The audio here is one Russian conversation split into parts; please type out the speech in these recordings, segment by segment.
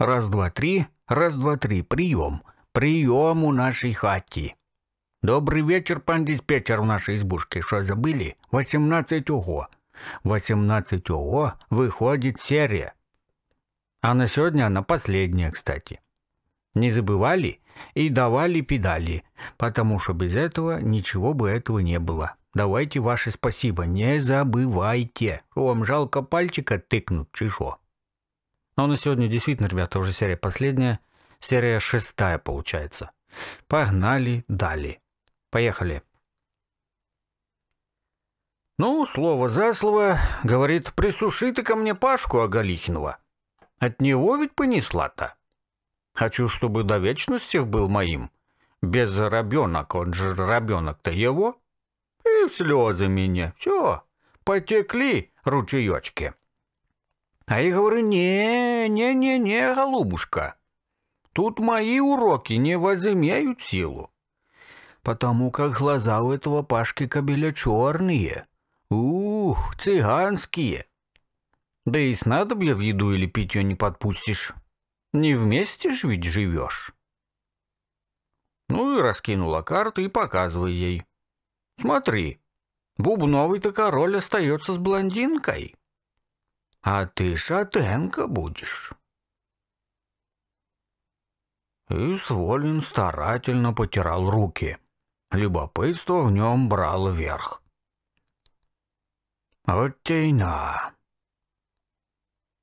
Раз, два, три, раз, два, три, прием. Прием у нашей хати добрый вечер пан диспетчер в нашей избушке. что забыли восемнадцать уго восемнадцать уго выходит серия. А на сегодня она последняя, кстати. Не забывали и давали педали, потому что без этого ничего бы этого не было. Давайте ваше спасибо, не забывайте. Вам жалко пальчика тыкнуть, чешо. Но ну, на сегодня действительно, ребята, уже серия последняя. Серия шестая получается. Погнали далее. Поехали. Ну, слово за слово, говорит, присуши ты ко мне Пашку Агалихинова. От него ведь понесла-то. Хочу, чтобы до вечности был моим. Без рабенок, он же рабенок-то его. И в слезы меня. Все, потекли ручеечки. А я говорю, не, не, не, не, голубушка, тут мои уроки не возымеют силу. Потому как глаза у этого Пашки Кобеля черные. Ух, цыганские. Да и снадобья в еду или питье не подпустишь. Не вместе ж ведь живешь. Ну и раскинула карты и показывай ей. Смотри, бубновый-то король остается с блондинкой а ты шатенка будешь. И Сволин старательно потирал руки. Любопытство в нем брало верх. Вот тейна.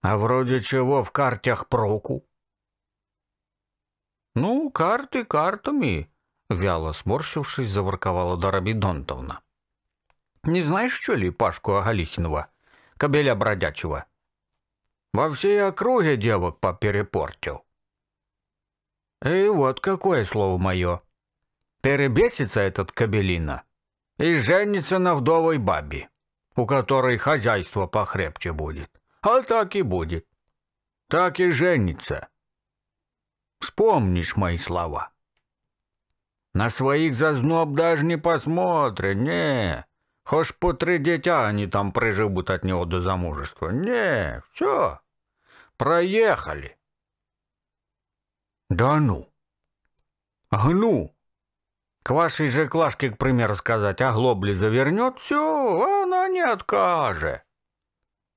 А вроде чего в картях проку? Ну, карты картами, вяло сморщившись, заворковала Дарабидонтовна. Не знаешь, что ли, Пашку Агалихинова, кобеля бродячего? Во всей округе девок поперепортил. И вот какое слово мое. Перебесится этот кабелина и женится на вдовой бабе, у которой хозяйство похрепче будет. А так и будет. Так и женится. Вспомнишь мои слова. На своих зазноб даже не посмотри, не. Хошь по три дитя они там приживут от него до замужества. Не, все, проехали. Да ну, гну. К вашей же Клашке, к примеру, сказать, а глобли завернет, все, она не откажет.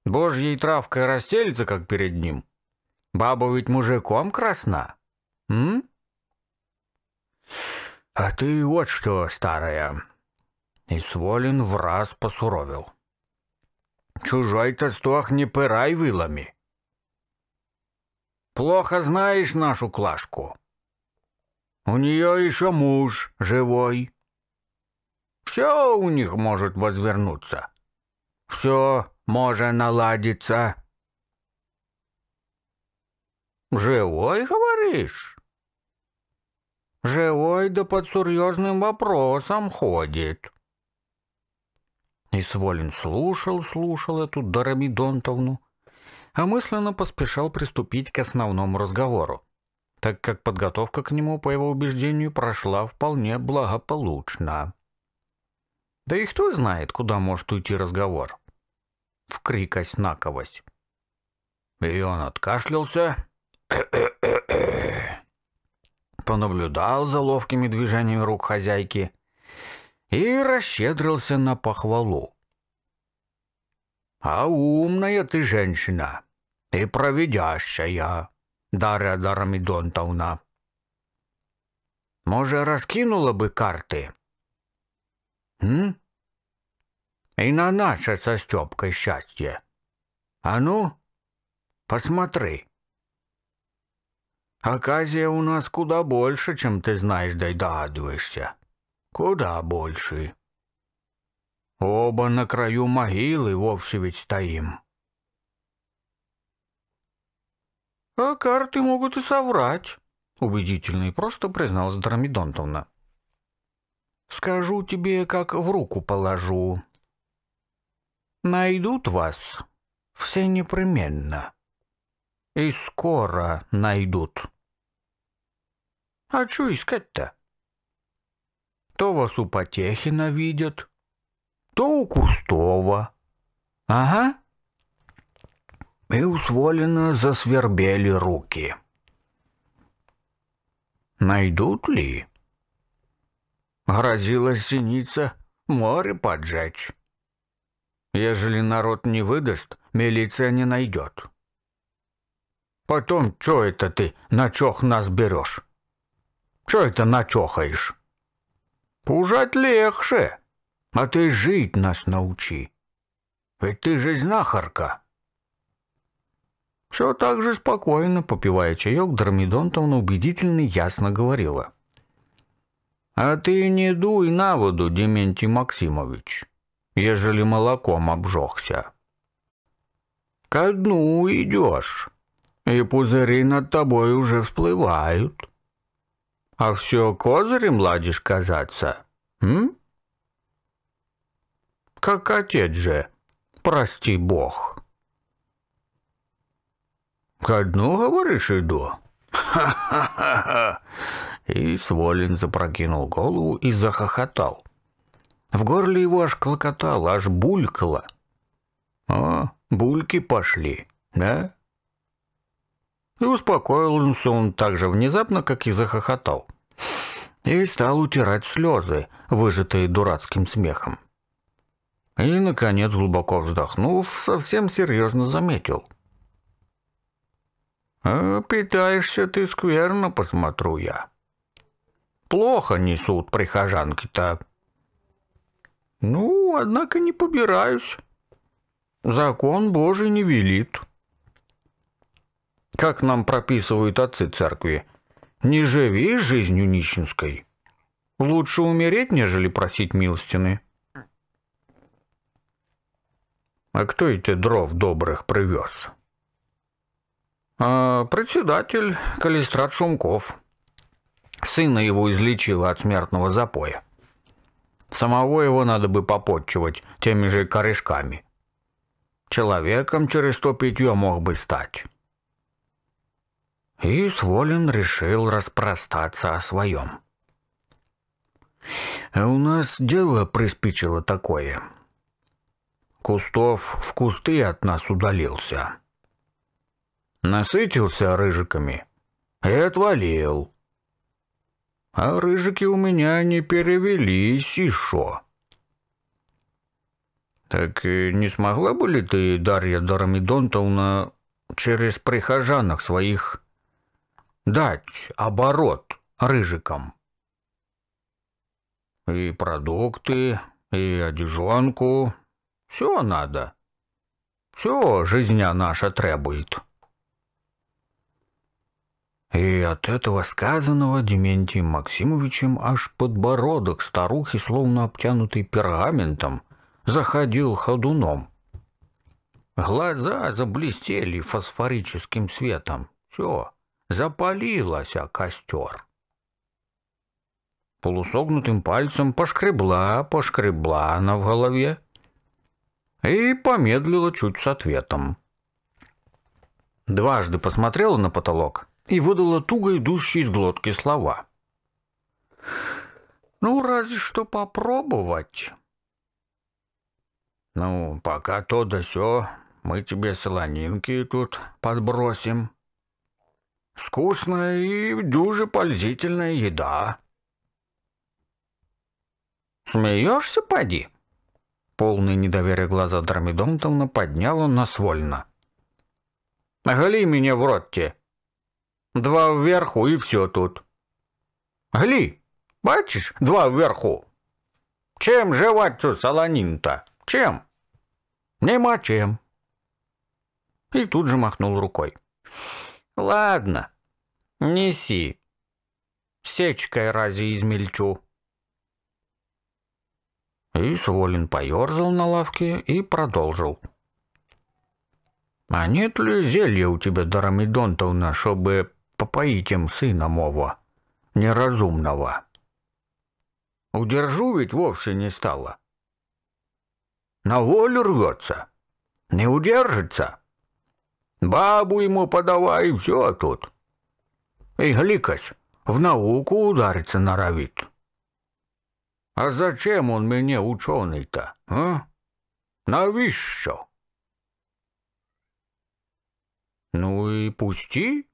Божьей травкой растелится, как перед ним. Баба ведь мужиком красна. М? А ты вот что, старая, і Сволін враз посуровив. Чужой то стох не пирай вилами. Плохо знаешь нашу Клашку. У нее еще муж живой. Все у них может возвернуться. Все может наладиться. Живой, говоришь? Живой да под серьезным вопросом ходит. Исволин слушал, слушал эту Дарамидонтовну, а мысленно поспешал приступить к основному разговору, так как подготовка к нему, по его убеждению, прошла вполне благополучно. Да и кто знает, куда может уйти разговор. В крикость наковость. И он откашлялся, понаблюдал за ловкими движениями рук хозяйки — и расщедрился на похвалу. «А умная ты женщина и проведящая, Дарья Дарамидонтовна. Может, раскинула бы карты? М? И на наше со Степкой счастье. А ну, посмотри. Оказия у нас куда больше, чем ты знаешь да и догадываешься» куда больше. Оба на краю могилы вовсе ведь стоим. — А карты могут и соврать, — убедительно и просто призналась Драмидонтовна. — Скажу тебе, как в руку положу. Найдут вас все непременно. И скоро найдут. — А что искать-то? То вас у Потехина видят, то у Кустова. Ага. И у Сволина засвербели руки. Найдут ли? Грозила синица море поджечь. Ежели народ не выдаст, милиция не найдет. Потом, что это ты на чох нас берешь? Что это начохаешь? Пужать легче, а ты жить нас научи. Ведь ты же знахарка. Все так же спокойно, попивая чаек, Дормидонтовна убедительно и ясно говорила. «А ты не дуй на воду, Дементий Максимович, ежели молоком обжегся. Ко дну идешь, и пузыри над тобой уже всплывают». А все козырем ладишь казаться, м? Как отец же, прости бог. К дну, говоришь, иду? Ха-ха-ха-ха! И Сволин запрокинул голову и захохотал. В горле его аж клокотало, аж булькало. О, а, бульки пошли, да? И успокоился он так же внезапно, как и захохотал. И стал утирать слезы, выжатые дурацким смехом. И, наконец, глубоко вздохнув, совсем серьезно заметил. «А питаешься ты скверно, посмотрю я. Плохо несут прихожанки-то». «Ну, однако не побираюсь. Закон Божий не велит» как нам прописывают отцы церкви. Не живи жизнью нищенской. Лучше умереть, нежели просить милостины. А кто эти дров добрых привез? А, председатель Калистрат Шумков. Сына его излечила от смертного запоя. Самого его надо бы попотчевать теми же корешками. Человеком через то питье мог бы стать и Сволин решил распростаться о своем. А у нас дело приспичило такое. Кустов в кусты от нас удалился. Насытился рыжиками и отвалил. А рыжики у меня не перевелись и шо. Так не смогла бы ли ты, Дарья Дарамидонтовна, через прихожанок своих дать оборот рыжикам. И продукты, и одежонку, все надо. Все жизня наша требует. И от этого сказанного Дементием Максимовичем аж подбородок старухи, словно обтянутый пергаментом, заходил ходуном. Глаза заблестели фосфорическим светом. Все запалилася костер. Полусогнутым пальцем пошкребла, пошкребла она в голове и помедлила чуть с ответом. Дважды посмотрела на потолок и выдала туго идущие из глотки слова. «Ну, разве что попробовать». «Ну, пока то да сё, мы тебе солонинки тут подбросим», Вкусная и дюже пользительная еда. Смеешься, поди? Полные недоверие глаза Дормидонтовна поднял он нас вольно. Гли меня в ротте. Два вверху и все тут. Гли, бачишь, два вверху. Чем жевать-то солонин-то? Чем? Нема чем. И тут же махнул рукой. Ладно, неси. Сечкой рази измельчу. И Сволин поерзал на лавке и продолжил. «А нет ли зелья у тебя, Дарамидонтовна, чтобы попоить им сына мова, неразумного? Удержу ведь вовсе не стало. На волю рвется, не удержится». Бабу ему подавай, все тут. И гликась в науку удариться норовит. А зачем он мне ученый-то, а? Навіщо? Ну и пусти.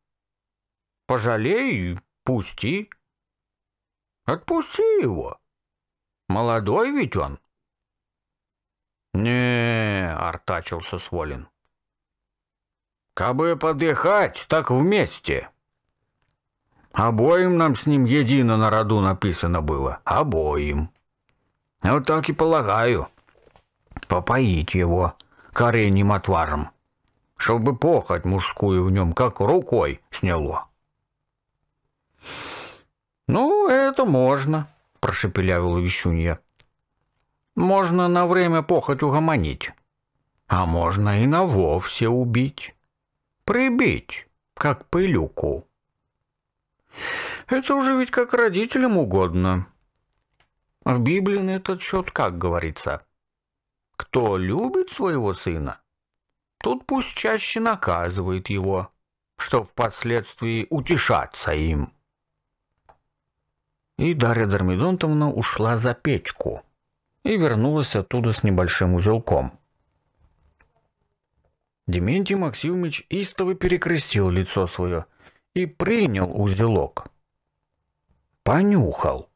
Пожалей, пусти. Отпусти его. Молодой ведь он. Не, артачился Сволин. Кабы подыхать, так вместе. Обоим нам с ним едино на роду написано было. Обоим. Вот так и полагаю. Попоить его кореньим отваром, чтобы похоть мужскую в нем как рукой сняло. «Ну, это можно», — прошепелявила Вещунья. «Можно на время похоть угомонить, а можно и на вовсе убить». Прибить, как пылюку. Это уже ведь как родителям угодно. В Библии на этот счет как говорится? Кто любит своего сына, тот пусть чаще наказывает его, чтоб впоследствии утешаться им. И Дарья Дармидонтовна ушла за печку и вернулась оттуда с небольшим узелком. Дементий Максимович истово перекрестил лицо свое и принял узелок. Понюхал.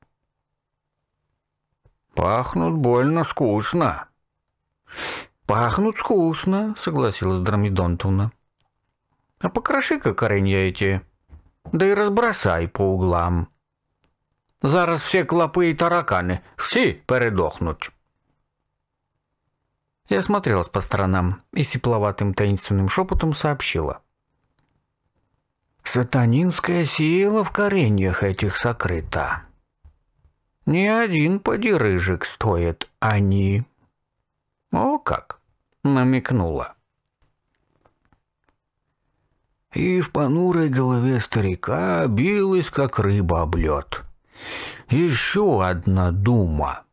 «Пахнут больно скучно. «Пахнут вкусно», — согласилась Драмидонтовна. «А покроши-ка коренья эти, да и разбросай по углам. Зараз все клопы и тараканы, все передохнуть». Я смотрелась по сторонам и сепловатым таинственным шепотом сообщила. «Сатанинская сила в кореньях этих сокрыта. Ни один подирыжик стоит они». «О как!» — намекнула. И в понурой голове старика билась, как рыба об лед. «Еще одна дума!»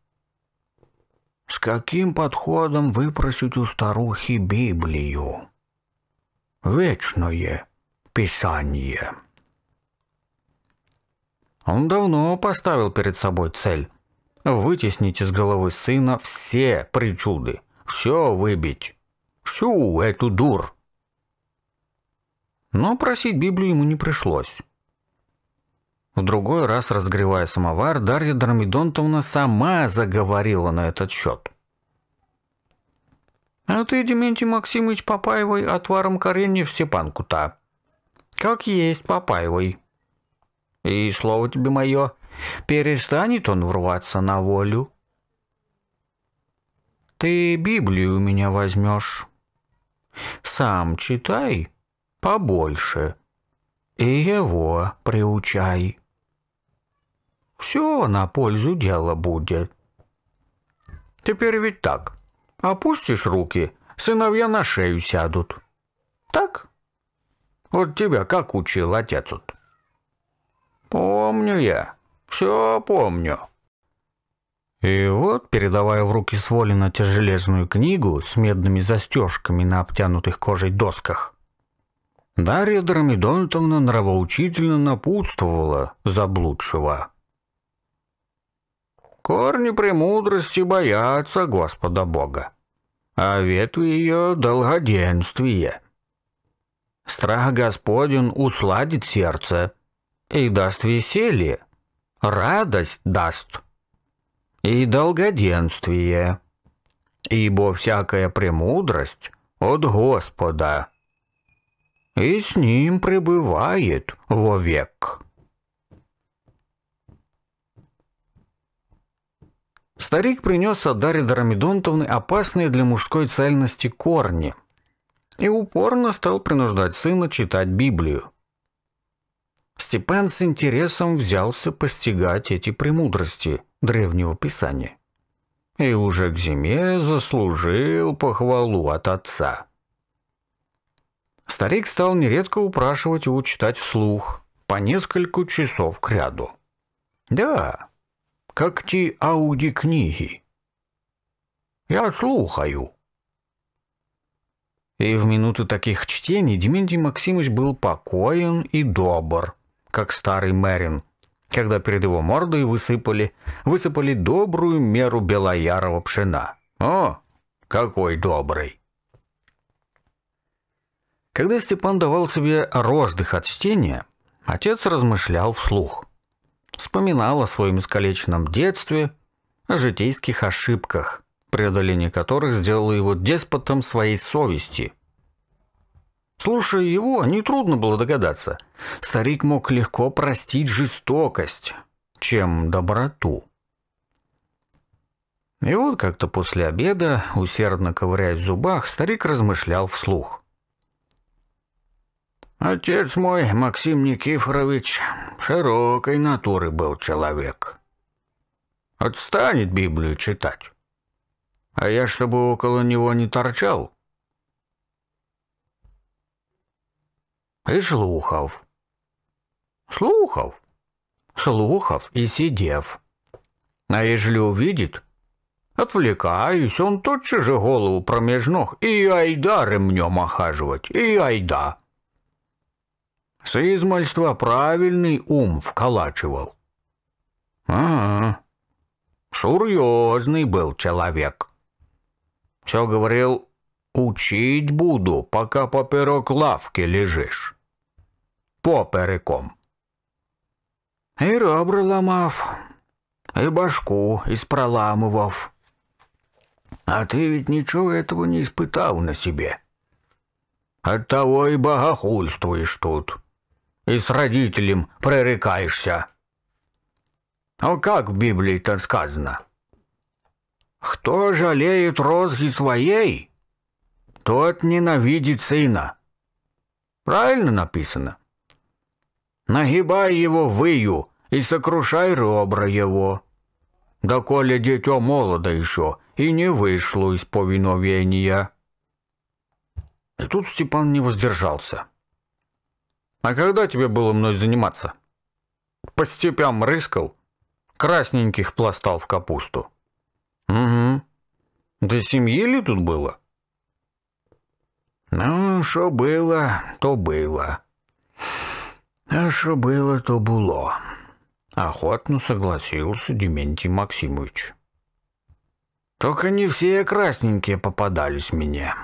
С каким подходом выпросить у старухи Библию? Вечное Писание. Он давно поставил перед собой цель – вытеснить из головы сына все причуды, все выбить, всю эту дур. Но просить Библию ему не пришлось. В другой раз, разгревая самовар, Дарья Дормидонтовна сама заговорила на этот счет. «А ты, Дементий Максимович, попаивай отваром коренья в Степанку-то». «Как есть, попаивай». «И слово тебе мое, перестанет он врваться на волю». «Ты Библию у меня возьмешь. Сам читай побольше и его приучай». Все на пользу дела будет. Теперь ведь так. Опустишь руки, сыновья на шею сядут. Так? Вот тебя как учил отец тут. Помню я, все помню. И вот, передавая в руки Сволина тяжелезную книгу с медными застежками на обтянутых кожей досках, Дарья Дромедонтовна нравоучительно напутствовала заблудшего. Корни премудрости боятся Господа Бога, а ветви ее — долгоденствие. Страх Господен усладит сердце и даст веселье, радость даст и долгоденствие, ибо всякая премудрость от Господа, и с ним пребывает вовек». Старик принес от Дарьи Дарамидонтовны опасные для мужской цельности корни и упорно стал принуждать сына читать Библию. Степан с интересом взялся постигать эти премудрости древнего писания и уже к зиме заслужил похвалу от отца. Старик стал нередко упрашивать его читать вслух по несколько часов кряду. Да, как ті книги. Я слухаю. И в минуту таких чтений Дементий Максимович был покоен и добр, как старый Мэрин, когда перед его мордой высыпали, высыпали добрую меру белоярого пшена. О, какой добрый! Когда Степан давал себе роздых от чтения, отец размышлял вслух – Вспоминал о своем искалеченном детстве, о житейских ошибках, преодоление которых сделало его деспотом своей совести. Слушая его, нетрудно было догадаться. Старик мог легко простить жестокость, чем доброту. И вот как-то после обеда, усердно ковыряясь в зубах, старик размышлял вслух. Отец мой, Максим Никифорович, широкой натуры был человек. Отстанет Библию читать. А я, чтобы около него не торчал. И Слухов. Слухов. Слухов и Сидев. А ежели увидит, отвлекаюсь, он тотчас же голову промеж ног и айда ремнем охаживать, и айда. С измальства правильный ум вколачивал. Ага. Сурьезный был человек. Все говорил, учить буду, пока поперек лавки лежишь. Попереком. И ребра ломав, и башку испроламывав. А ты ведь ничего этого не испытал на себе. Оттого и богохульствуешь тут и с родителем пререкаешься. А как в Библии-то сказано? Кто жалеет розги своей, тот ненавидит сына. Правильно написано? Нагибай его выю и сокрушай ребра его. да коли дитё молодо еще и не вышло из повиновения. И тут Степан не воздержался. А когда тебе было мной заниматься? По степям рыскал, красненьких пластал в капусту. Угу. Да семьи ли тут было? Ну, что было, то было. А что было, то было. Охотно согласился Дементий Максимович. Только не все красненькие попадались мне.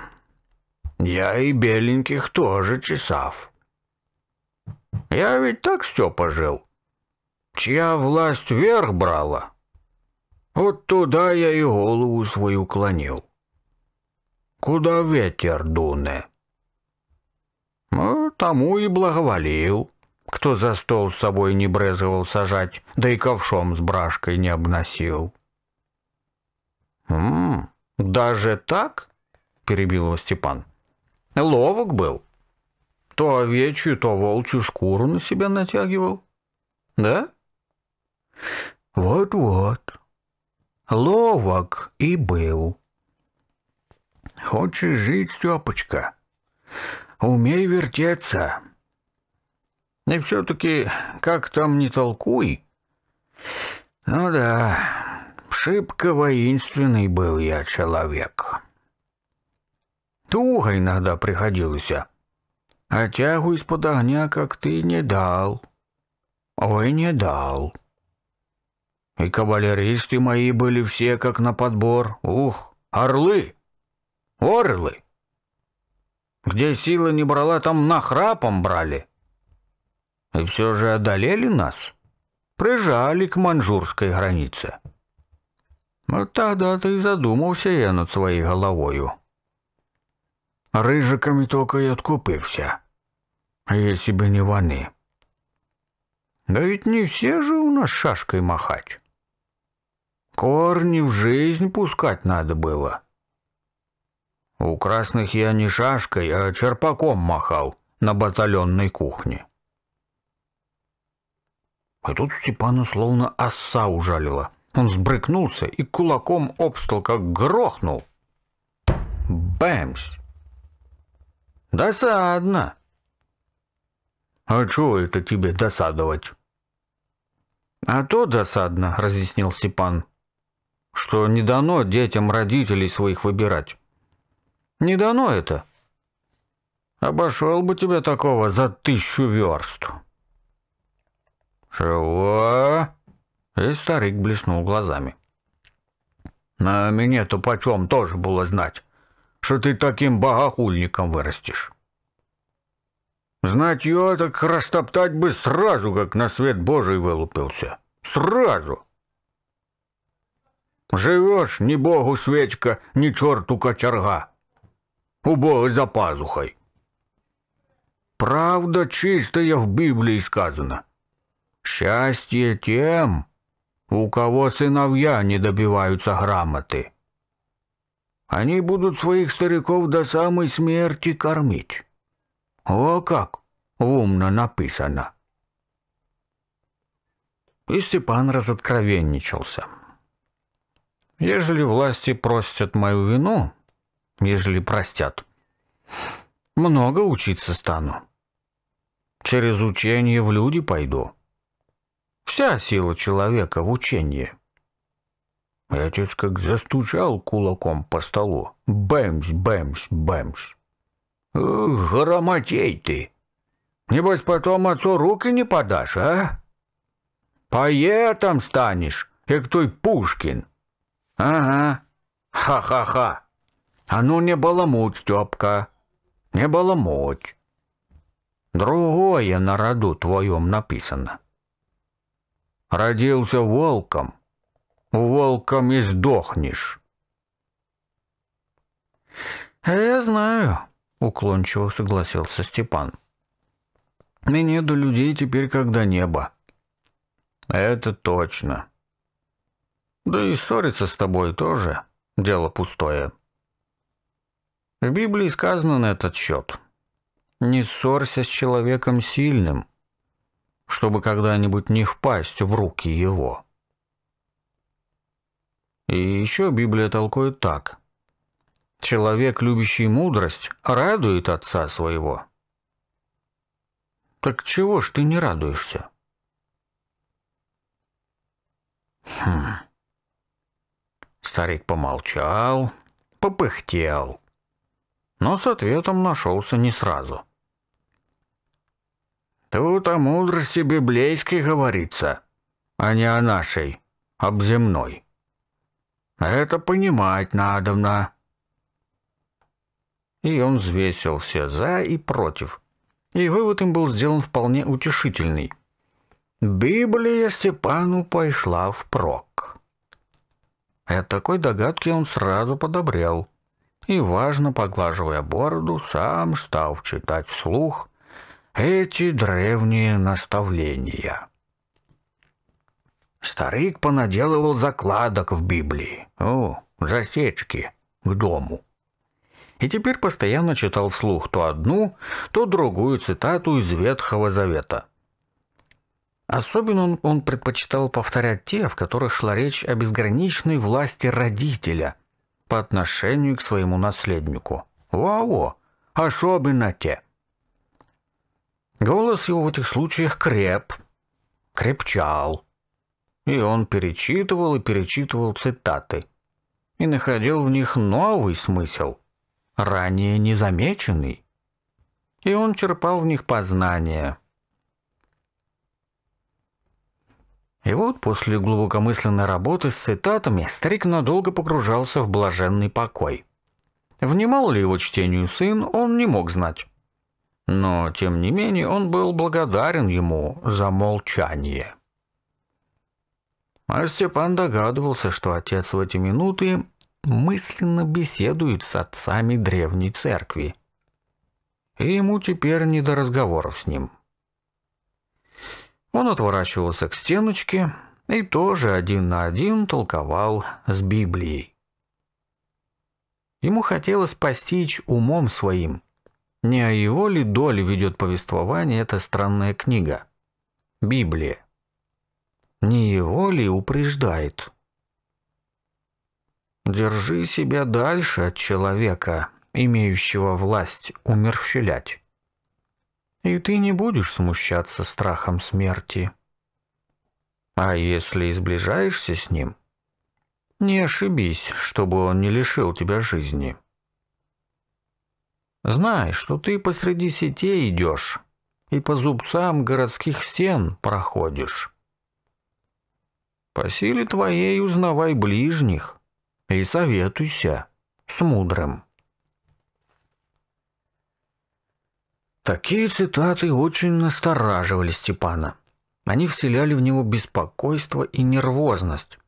Я и беленьких тоже чесав. Я ведь так, Степа, жил. Чья власть вверх брала, вот туда я и голову свою клонил. Куда ветер дуне? Ну, тому и благоволил, кто за стол с собой не брезговал сажать, да и ковшом с брашкой не обносил. «М -м, «Даже так?» — перебил его Степан. «Ловок был». То овечью, то волчью шкуру на себя натягивал. Да? Вот-вот. Ловок и был. Хочешь жить, Степочка? Умей вертеться. И все-таки, как там не толкуй. Ну да, шибко воинственный был я человек. Туго иногда приходился. А. — а тягу из-под огня, как ты, не дал. Ой, не дал. И кавалеристы мои были все как на подбор. Ух, орлы! Орлы! Где сила не брала, там нахрапом брали. И все же одолели нас. Прижали к манжурской границе. Вот тогда ты и задумался я над своей головою. Рыжиками только и откупився. А если бы не ваны. Да ведь не все же у нас шашкой махать. Корни в жизнь пускать надо было. У красных я не шашкой, а черпаком махал на батальонной кухне. И тут Степана словно оса ужалила. Он сбрыкнулся и кулаком об стол как грохнул. Бэмс! «Досадно!» «А чего это тебе досадовать?» «А то досадно», — разъяснил Степан, — «что не дано детям родителей своих выбирать». «Не дано это». «Обошел бы тебя такого за тысячу верст». «Чего?» — и старик блеснул глазами. «А мне-то почем тоже было знать?» что ты таким богохульником вырастешь. Знать ее так растоптать бы сразу, как на свет Божий вылупился. Сразу. Живешь ни богу свечка, ни черту кочерга. У бога за пазухой. Правда чистая в Библии сказано. Счастье тем, у кого сыновья не добиваются грамоты. Они будут своих стариков до самой смерти кормить. О как! Умно написано. И Степан разоткровенничался. Ежели власти простят мою вину, ежели простят, много учиться стану. Через учение в люди пойду. Вся сила человека в учении. А отец как застучал кулаком по столу. Бэмс, бэмс, бэмс. Громотей ты! Небось, потом отцу руки не подашь, а? Поэтом станешь, как той Пушкин. Ага, ха-ха-ха. А ну не баламуть, Степка, не баламуть. Другое на роду твоем написано. Родился волком, волком и сдохнешь. «А «Я знаю», — уклончиво согласился Степан. «Мне до людей теперь когда небо. «Это точно». «Да и ссориться с тобой тоже дело пустое». В Библии сказано на этот счет. «Не ссорься с человеком сильным, чтобы когда-нибудь не впасть в руки его». И еще Библия толкует так. «Человек, любящий мудрость, радует отца своего». «Так чего ж ты не радуешься?» «Хм...» Старик помолчал, попыхтел, но с ответом нашелся не сразу. «Тут о мудрости библейской говорится, а не о нашей, об земной». Это понимать надобно. И он взвесил все «за» и «против». И вывод им был сделан вполне утешительный. Библия Степану пошла впрок. От такой догадки он сразу подобрел. И, важно поглаживая бороду, сам стал читать вслух эти древние наставления. Старик понаделывал закладок в Библии. О, засечки к дому. И теперь постоянно читал вслух то одну, то другую цитату из Ветхого Завета. Особенно он, он предпочитал повторять те, в которых шла речь о безграничной власти родителя по отношению к своему наследнику. Вау! Особенно те. Голос его в этих случаях креп, крепчал, и он перечитывал и перечитывал цитаты. И находил в них новый смысл, ранее незамеченный. И он черпал в них познания. И вот после глубокомысленной работы с цитатами старик надолго погружался в блаженный покой. Внимал ли его чтению сын, он не мог знать. Но, тем не менее, он был благодарен ему за молчание. А Степан догадывался, что отец в эти минуты мысленно беседует с отцами древней церкви. И ему теперь не до разговоров с ним. Он отворачивался к стеночке и тоже один на один толковал с Библией. Ему хотелось постичь умом своим, не о его ли доле ведет повествование эта странная книга. Библия. Не его ли упреждает? Держи себя дальше от человека, имеющего власть умерщвлять. И ты не будешь смущаться страхом смерти. А если изближаешься с ним, не ошибись, чтобы он не лишил тебя жизни. Знай, что ты посреди сетей идешь и по зубцам городских стен проходишь. По силе твоей узнавай ближних и советуйся с мудрым. Такие цитаты очень настораживали Степана. Они вселяли в него беспокойство и нервозность.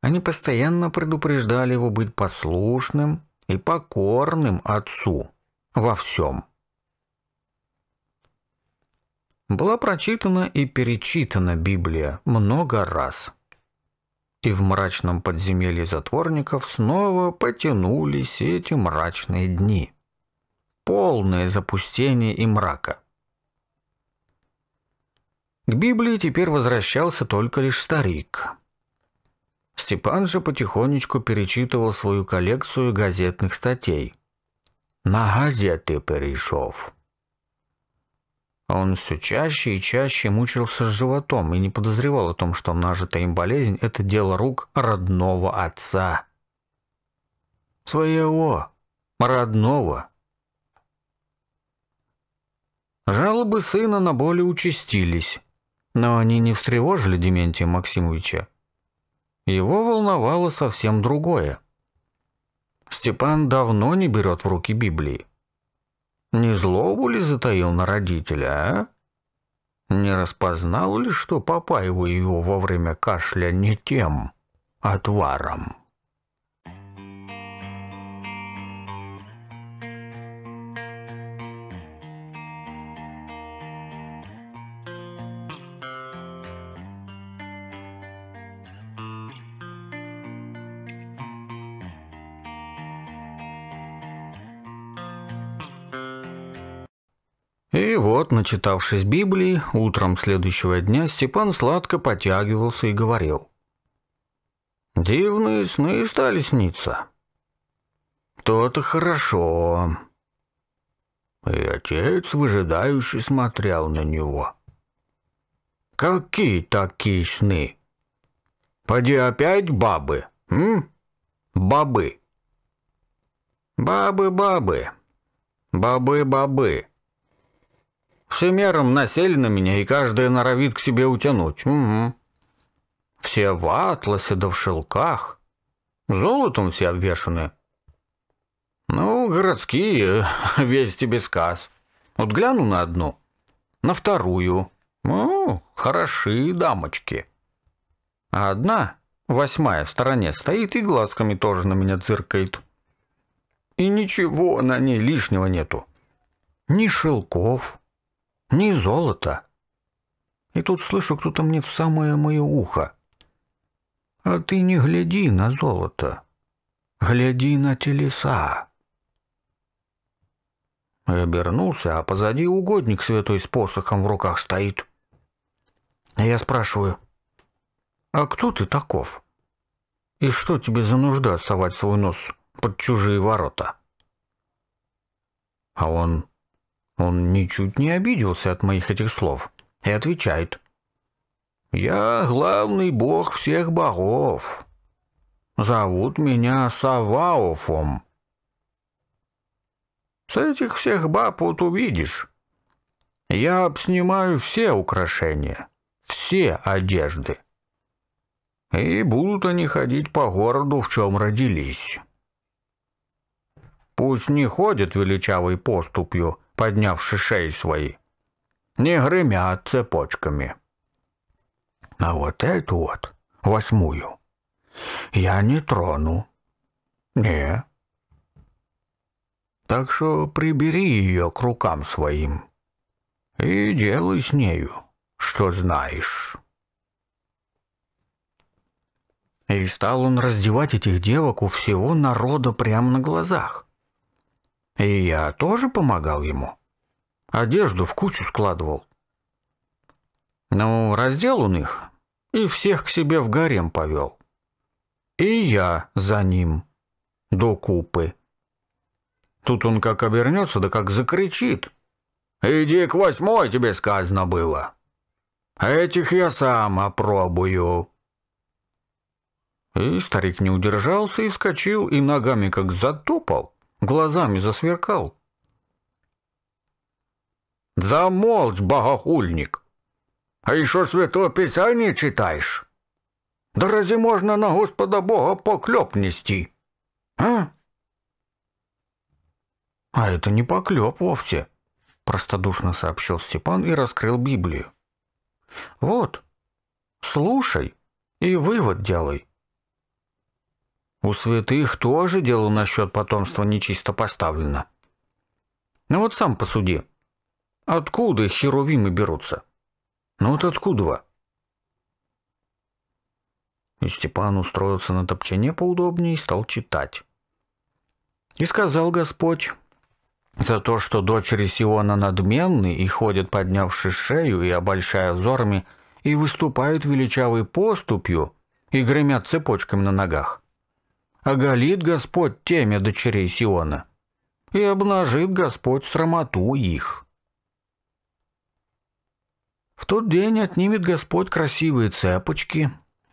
Они постоянно предупреждали его быть послушным и покорным отцу во всем была прочитана и перечитана Библия много раз. И в мрачном подземелье затворников снова потянулись эти мрачные дни. Полное запустение и мрака. К Библии теперь возвращался только лишь старик. Степан же потихонечку перечитывал свою коллекцию газетных статей. «На газеты перешел». А он все чаще и чаще мучился с животом и не подозревал о том, что нажитая им болезнь – это дело рук родного отца. Своего, родного. Жалобы сына на боли участились, но они не встревожили Дементия Максимовича. Его волновало совсем другое. Степан давно не берет в руки Библии. Не злобу ли затаил на родителя, а? Не распознал ли, что папа его его во время кашля не тем а отваром? год, начитавшись Библии, утром следующего дня Степан сладко потягивался и говорил. «Дивные сны стали сниться». «То-то хорошо». И отец выжидающий, смотрел на него. «Какие такие сны? Поди опять бабы, м? Бабы!» «Бабы-бабы! Бабы-бабы!» всемером насели на меня, и каждая норовит к себе утянуть. Угу. Все в атласе да в шелках. Золотом все обвешаны. Ну, городские, весь тебе сказ. Вот гляну на одну, на вторую. Ну, хороши дамочки. А одна, восьмая в стороне, стоит и глазками тоже на меня циркает. И ничего на ней лишнего нету. Ни шелков, не золото. И тут слышу, кто-то мне в самое мое ухо. А ты не гляди на золото, гляди на телеса. Я обернулся, а позади угодник святой с посохом в руках стоит. Я спрашиваю, а кто ты таков? И что тебе за нужда совать свой нос под чужие ворота? А он он ничуть не обиделся от моих этих слов и отвечает. «Я главный бог всех богов. Зовут меня Саваофом. С этих всех баб вот увидишь. Я обснимаю все украшения, все одежды. И будут они ходить по городу, в чем родились». Пусть не ходят величавой поступью, поднявши шеи свои, не гремят а цепочками. А вот эту вот, восьмую, я не трону. Не. Так что прибери ее к рукам своим и делай с нею, что знаешь». И стал он раздевать этих девок у всего народа прямо на глазах. И я тоже помогал ему. Одежду в кучу складывал. Ну, раздел он их и всех к себе в гарем повел. И я за ним. До купы. Тут он как обернется, да как закричит. «Иди к восьмой, тебе сказано было!» «Этих я сам опробую!» И старик не удержался и вскочил, и ногами как затопал глазами засверкал. Да Замолчь, богохульник. А еще святое писание читаешь? Да разве можно на Господа Бога поклеп нести? А? А это не поклеп вовсе, простодушно сообщил Степан и раскрыл Библию. Вот, слушай и вывод делай. У святых тоже дело насчет потомства нечисто поставлено. Ну вот сам посуди. Откуда херувимы берутся? Ну вот откуда? Вы? И Степан устроился на топчане поудобнее и стал читать. «И сказал Господь, за то, что дочери Сиона надменны и ходят, поднявши шею и обольщая взорами, и выступают величавой поступью, и гремят цепочками на ногах оголит Господь теме дочерей Сиона, и обнажит Господь срамоту их. В тот день отнимет Господь красивые цепочки,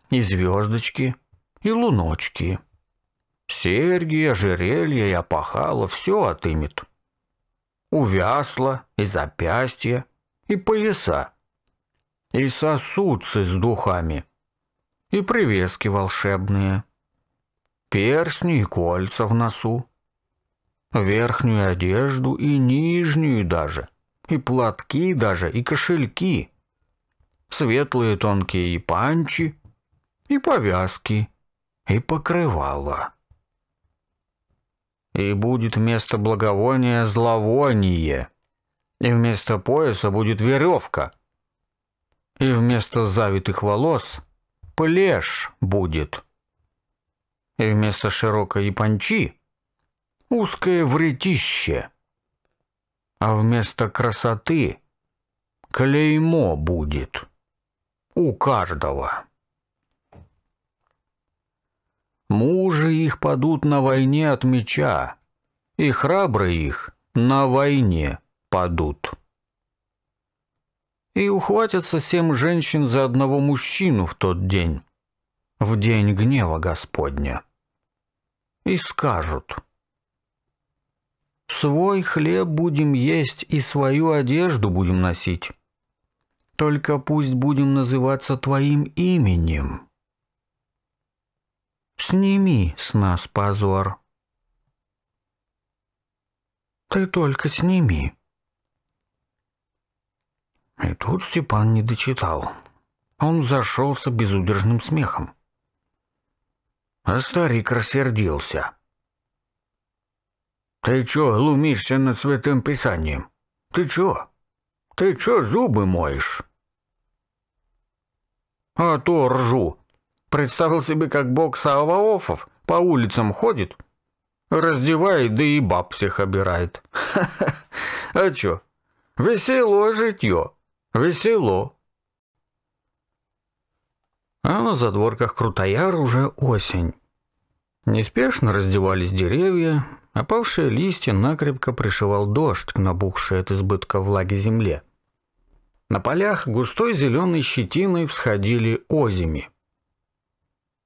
и звездочки, и луночки. Серьги, ожерелья и опахало все отымет. Увясло и запястья, и пояса, и сосудцы с духами, и привески волшебные — перстни и кольца в носу, верхнюю одежду и нижнюю даже, и платки даже, и кошельки, светлые тонкие и панчи, и повязки, и покрывала. И будет вместо благовония зловоние, и вместо пояса будет веревка, и вместо завитых волос плешь будет и вместо широкой япончи – узкое вретище, а вместо красоты – клеймо будет у каждого. Мужи их падут на войне от меча, и храбрые их на войне падут. И ухватятся семь женщин за одного мужчину в тот день, в день гнева Господня и скажут. «Свой хлеб будем есть и свою одежду будем носить. Только пусть будем называться твоим именем». Сними с нас позор. Ты только сними. И тут Степан не дочитал. Он зашелся безудержным смехом. А старик рассердился. «Ты чё глумишься над святым писанием? Ты чё? Ты чё зубы моешь?» «А то ржу. Представил себе, как бог Саваофов по улицам ходит, раздевает, да и баб всех обирает. А чё? Весело житьё. Весело!» А на задворках Крутояр уже осень. Неспешно раздевались деревья, опавшие листья накрепко пришивал дождь к набухшей от избытка влаги земле. На полях густой зеленой щетиной всходили озими.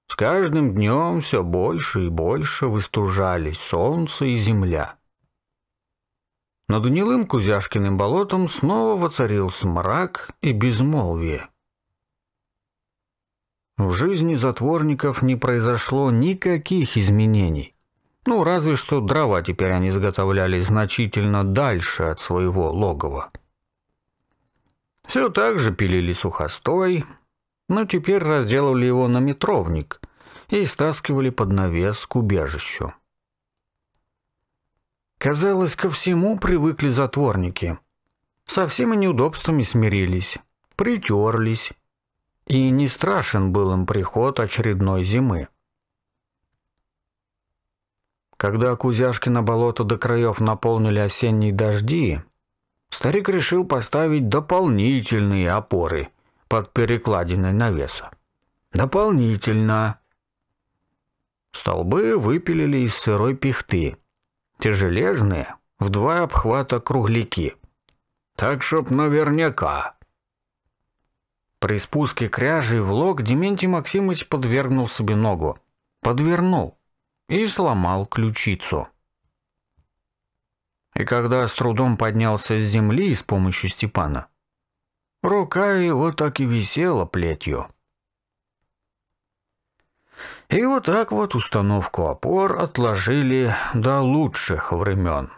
С каждым днем все больше и больше выстужались солнце и земля. Над унилым Кузяшкиным болотом снова воцарился мрак и безмолвие. В жизни затворников не произошло никаких изменений. Ну, разве что дрова теперь они изготовляли значительно дальше от своего логова. Все так же пилили сухостой, но теперь разделывали его на метровник и стаскивали под навес к убежищу. Казалось, ко всему привыкли затворники. Со всеми неудобствами смирились, притерлись, и не страшен был им приход очередной зимы. Когда кузяшки на болото до краев наполнили осенние дожди, старик решил поставить дополнительные опоры под перекладиной навеса. Дополнительно. Столбы выпилили из сырой пихты. Те железные, в два обхвата кругляки. Так, чтоб наверняка. При спуске кряжи в лог Дементий Максимович подвергнул себе ногу. Подвернул. И сломал ключицу. И когда с трудом поднялся с земли с помощью Степана, рука его так и висела плетью. И вот так вот установку опор отложили до лучших времен.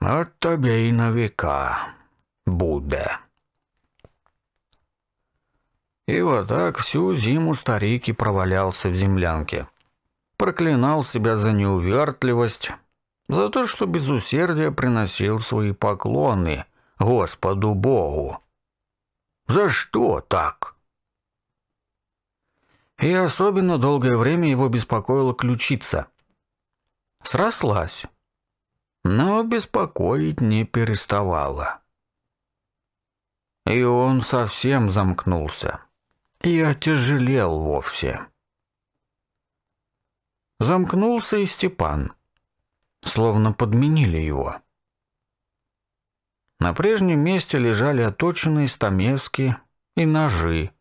От тебя и на века, Будда. И вот так всю зиму старик и провалялся в землянке. Проклинал себя за неувертливость, за то, что без усердия приносил свои поклоны Господу Богу. За что так? И особенно долгое время его беспокоила ключица. Срослась, но беспокоить не переставала. И он совсем замкнулся и отяжелел вовсе. Замкнулся и Степан, словно подменили его. На прежнем месте лежали оточенные стамески и ножи,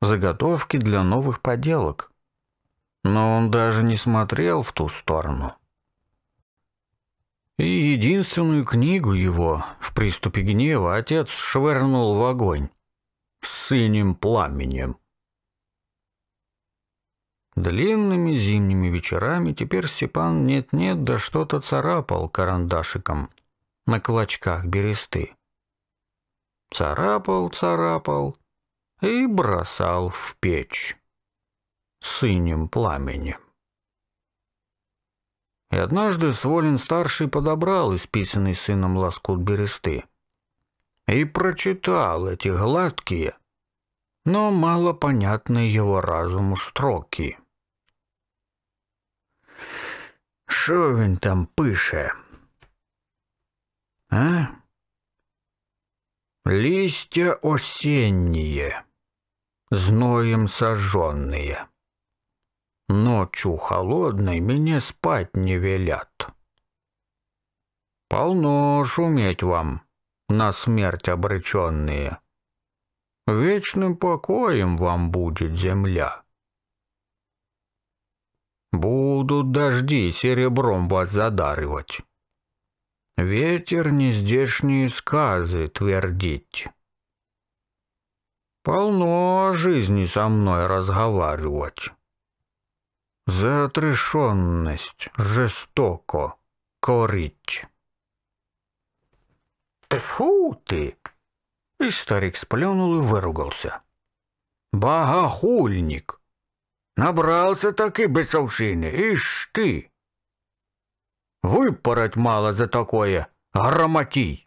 заготовки для новых поделок. Но он даже не смотрел в ту сторону. И единственную книгу его в приступе гнева отец швырнул в огонь синим пламенем. Длинными зимними вечерами теперь Степан нет-нет да что-то царапал карандашиком на клочках бересты. Царапал, царапал и бросал в печь синим пламенем. И однажды Сволин-старший подобрал исписанный сыном лоскут бересты и прочитал эти гладкие, но ну, мало понятные его разуму строки. Що він там пише? А? Листья осенние, зноем сожженные. Ночью холодной меня спать не велят. Полно шуметь вам на смерть обреченные. Вечным покоем вам будет земля. Будут дожди серебром вас задаривать. Ветер нездешние сказы твердить. Полно жизни со мной разговаривать. За отрешенность жестоко корить. Фу ты! И старик сплюнул и выругался. Богохульник! Набрался таки бесовщины, ишь ты! Выпороть мало за такое, громотий!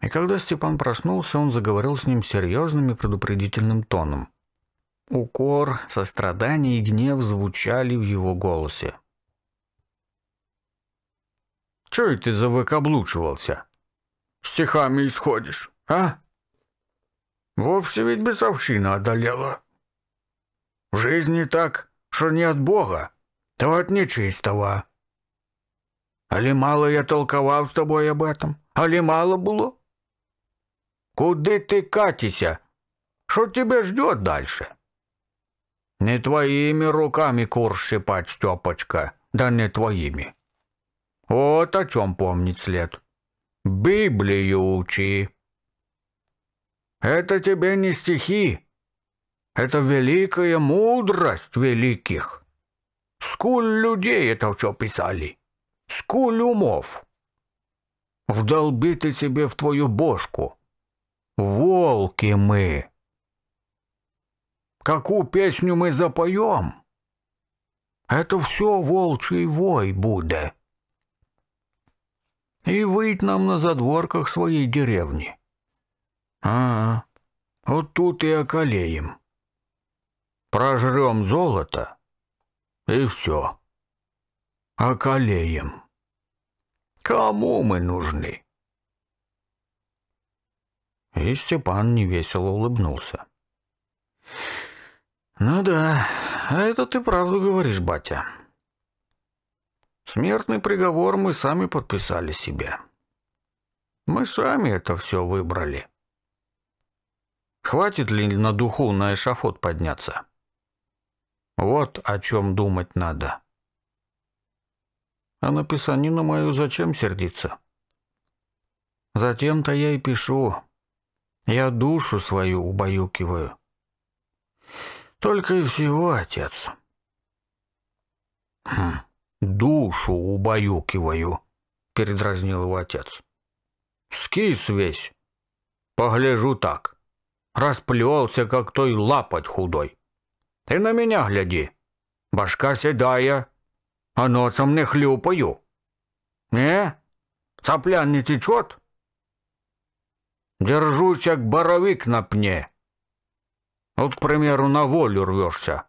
И когда Степан проснулся, он заговорил с ним серьезным и предупредительным тоном. Укор, сострадание и гнев звучали в его голосе. Че ты завыкаблучивался? Стихами исходишь, а? Вовсе ведь бесовщина одолела. В жизни так, что не от Бога, то от нечистого. Али мало я толковал с тобой об этом, али мало было. Куды ты катися? Что тебя ждет дальше? Не твоими руками курс щипать, Степочка, да не твоими. Вот о чем помнить след. Библию учи. Это тебе не стихи. Это великая мудрость великих. Скуль людей это все писали. Скуль умов. Вдолби ты себе в твою бошку. Волки мы. Какую песню мы запоем? Это все волчий вой будет и выйдь нам на задворках своей деревни. А, -а вот тут и околеем. Прожрем золото, и все. Околеем. Кому мы нужны? И Степан невесело улыбнулся. «Ну да, а это ты правду говоришь, батя. Смертный приговор мы сами подписали себе. Мы сами это все выбрали. Хватит ли на духу на эшафот подняться? Вот о чем думать надо. А на писанину мою зачем сердиться? Затем-то я и пишу. Я душу свою убаюкиваю. Только и всего, отец. Хм. «Душу убаюкиваю», — передразнил его отец. «Скис весь. Погляжу так. Расплелся, как той лапоть худой. Ты на меня гляди. Башка седая, а носом не хлюпаю. Не? Сопля не течет? Держусь, как боровик на пне. Вот, к примеру, на волю рвешься.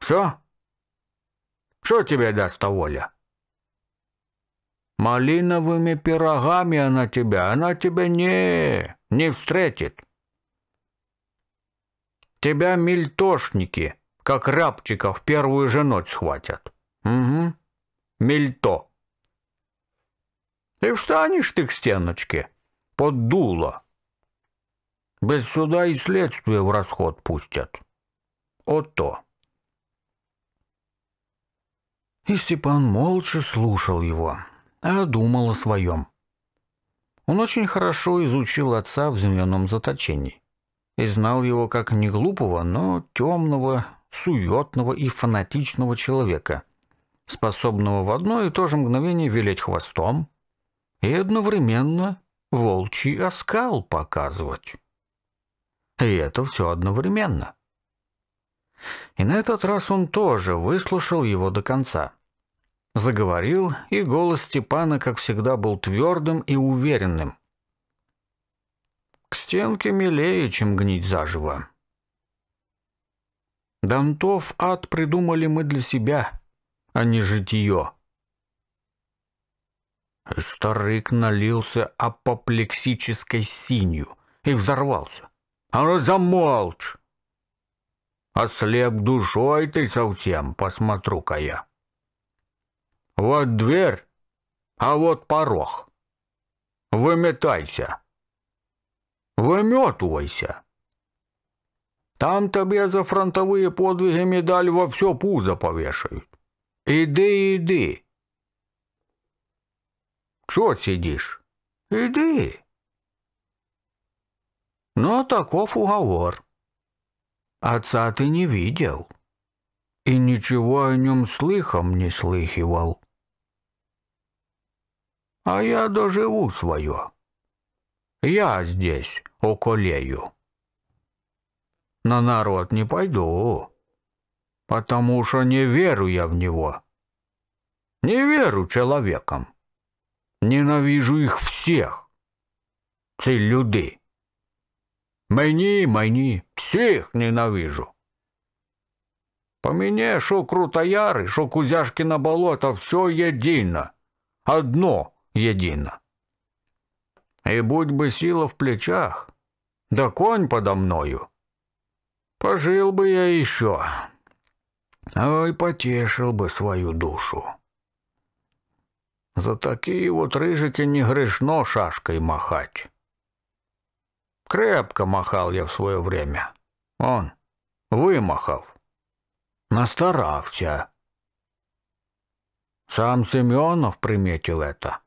Все?» Что тебе даст воля? Малиновыми пирогами она тебя, она тебя не, не встретит. Тебя мельтошники, как рабчика, в первую же ночь схватят. Угу, мельто. И встанешь ты к стеночке, под дуло. Без суда и следствия в расход пустят. Вот то. И Степан молча слушал его, а думал о своем. Он очень хорошо изучил отца в земляном заточении и знал его как неглупого, но темного, суетного и фанатичного человека, способного в одно и то же мгновение велеть хвостом и одновременно волчий оскал показывать. И это все одновременно. И на этот раз он тоже выслушал его до конца. Заговорил, и голос Степана, как всегда, был твердым и уверенным. «К стенке милее, чем гнить заживо». Дантов ад придумали мы для себя, а не житье. И старик налился апоплексической синью и взорвался. «А ну замолчь! Ослеп душой ты совсем, посмотрю-ка я!» Вот дверь, а вот порог. Выметайся. Выметывайся. Там тебе за фронтовые подвиги медаль во все пузо повешают. Иди, иди. Чего сидишь? Иди. Но таков уговор. Отца ты не видел и ничего о нем слыхом не слыхивал а я доживу свое. Я здесь околею. На народ не пойду, потому что не верю я в него. Не веру человекам. Ненавижу их всех. Ці люди. Мені, мені, всіх ненавижу. По мне, шо крутояры, шо кузяшки на болото, все едино. Одно єдина. И будь бы сила в плечах, да конь подо мною. Пожил бы я еще, ой, потешил бы свою душу. За такие вот рыжики не грешно шашкой махать. Крепко махал я в свое время. Он, вымахав, настарався. Сам Семенов приметил это.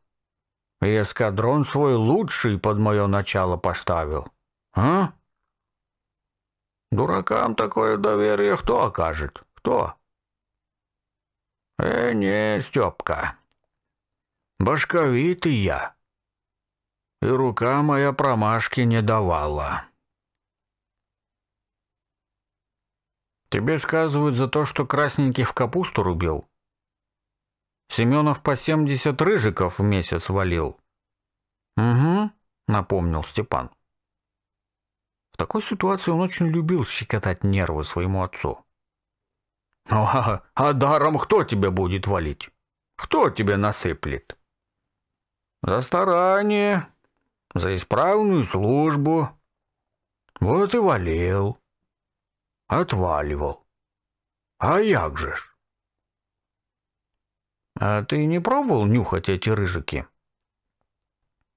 И эскадрон свой лучший под мое начало поставил. А? Дуракам такое доверие кто окажет? Кто? Э, не, Степка. Башковитый я. И рука моя промашки не давала. Тебе сказывают за то, что красненький в капусту рубил? Семенов по 70 рыжиков в месяц валил. Угу, напомнил Степан. В такой ситуации он очень любил щекотать нервы своему отцу. «Ну, а, а даром кто тебя будет валить? Кто тебя насыплет? За старание, за исправную службу. Вот и валил. Отваливал. А як же ж? А ты не пробовал нюхать эти рыжики?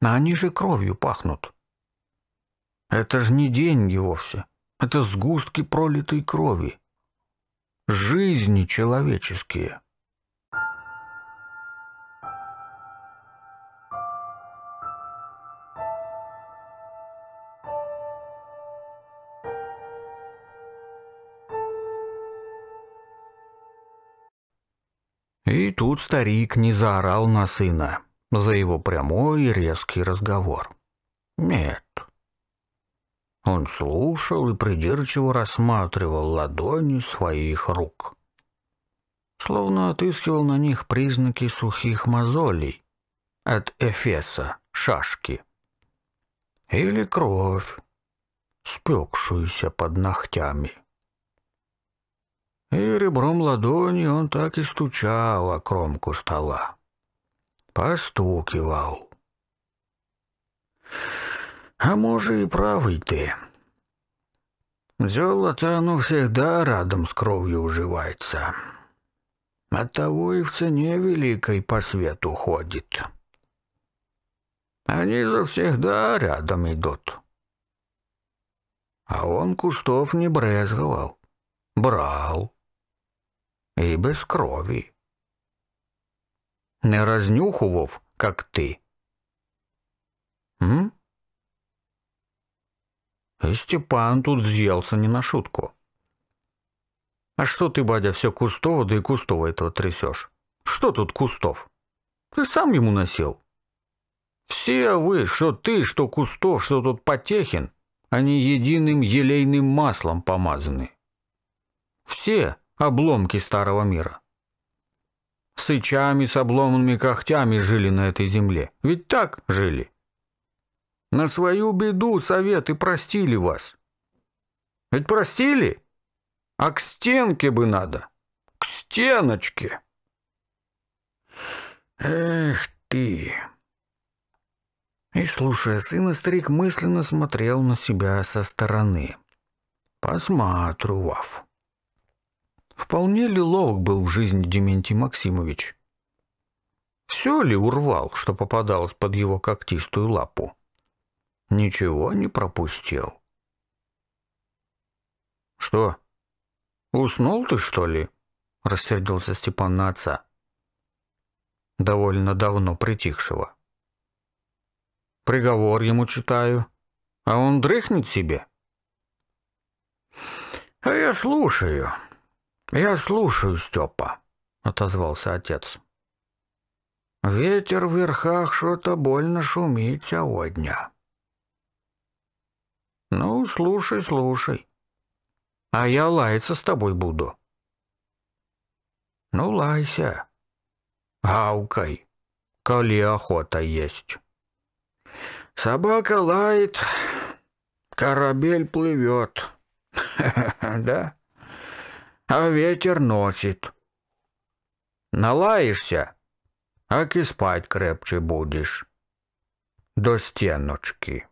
А они же кровью пахнут. Это же не деньги вовсе. Это сгустки пролитой крови. Жизни человеческие. тут старик не заорал на сына за его прямой и резкий разговор. Нет. Он слушал и придирчиво рассматривал ладони своих рук. Словно отыскивал на них признаки сухих мозолей от эфеса, шашки. Или кровь, спекшуюся под ногтями и ребром ладони он так и стучал о кромку стола. Постукивал. А может и правый ты. Золото оно всегда рядом с кровью уживается. Оттого и в цене великой по свету ходит. Они завсегда рядом идут. А он кустов не брезговал. Брал и без крови. Не разнюхував, как ты. М? И Степан тут взялся не на шутку. А что ты, батя, все Кустова да и Кустова этого трясешь? Что тут Кустов? Ты сам ему насел. Все вы, что ты, что Кустов, что тут Потехин, они единым елейным маслом помазаны. Все, обломки старого мира. Сычами с обломанными когтями жили на этой земле. Ведь так жили. На свою беду советы простили вас. Ведь простили? А к стенке бы надо. К стеночке. Эх ты! И, слушая сына, старик мысленно смотрел на себя со стороны, посматривав. Вполне ли ловок был в жизни Дементий Максимович? Все ли урвал, что попадалось под его когтистую лапу? Ничего не пропустил. «Что? Уснул ты, что ли?» — рассердился Степан на отца, довольно давно притихшего. «Приговор ему читаю, а он дрыхнет себе». «А я слушаю», я слушаю, Степа, отозвался отец. Ветер в верхах что-то больно шумит сегодня. Ну, слушай, слушай. А я лаяться с тобой буду. Ну, лайся. Гавкай, коли охота есть. Собака лает, корабель плывет. Да? а ветер носит. Налаешься, так і спать крепче будешь До стеночки.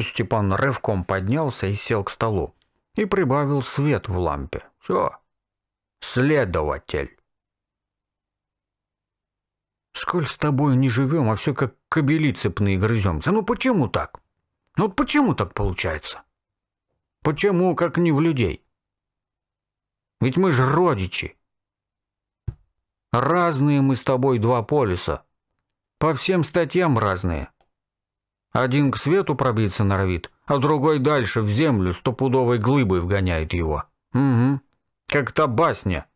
Степан рывком поднялся и сел к столу. И прибавил свет в лампе. Все. Следователь. Сколь с тобой не живем, а все как кобели цепные грыземся. Ну почему так? Ну почему так получается? Почему, как не в людей? Ведь мы же родичи. Разные мы с тобой два полюса. По всем статьям разные. Один к свету пробиться норовит, а другой дальше в землю стопудовой глыбой вгоняет его. Угу. Как то басня.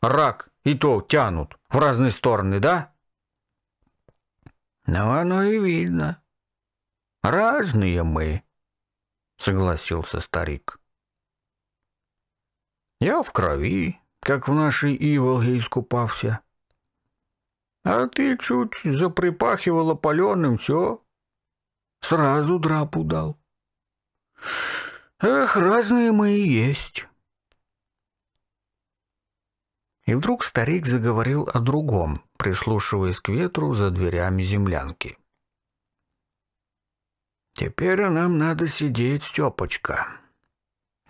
Рак и то тянут в разные стороны, да? Ну, оно и видно. Разные мы, согласился старик. Я в крови, как в нашей Иволге искупався. А ты чуть заприпахивала паленым, все. Сразу драпу дал. Эх, разные мы и есть. И вдруг старик заговорил о другом, прислушиваясь к ветру за дверями землянки. «Теперь нам надо сидеть, Степочка.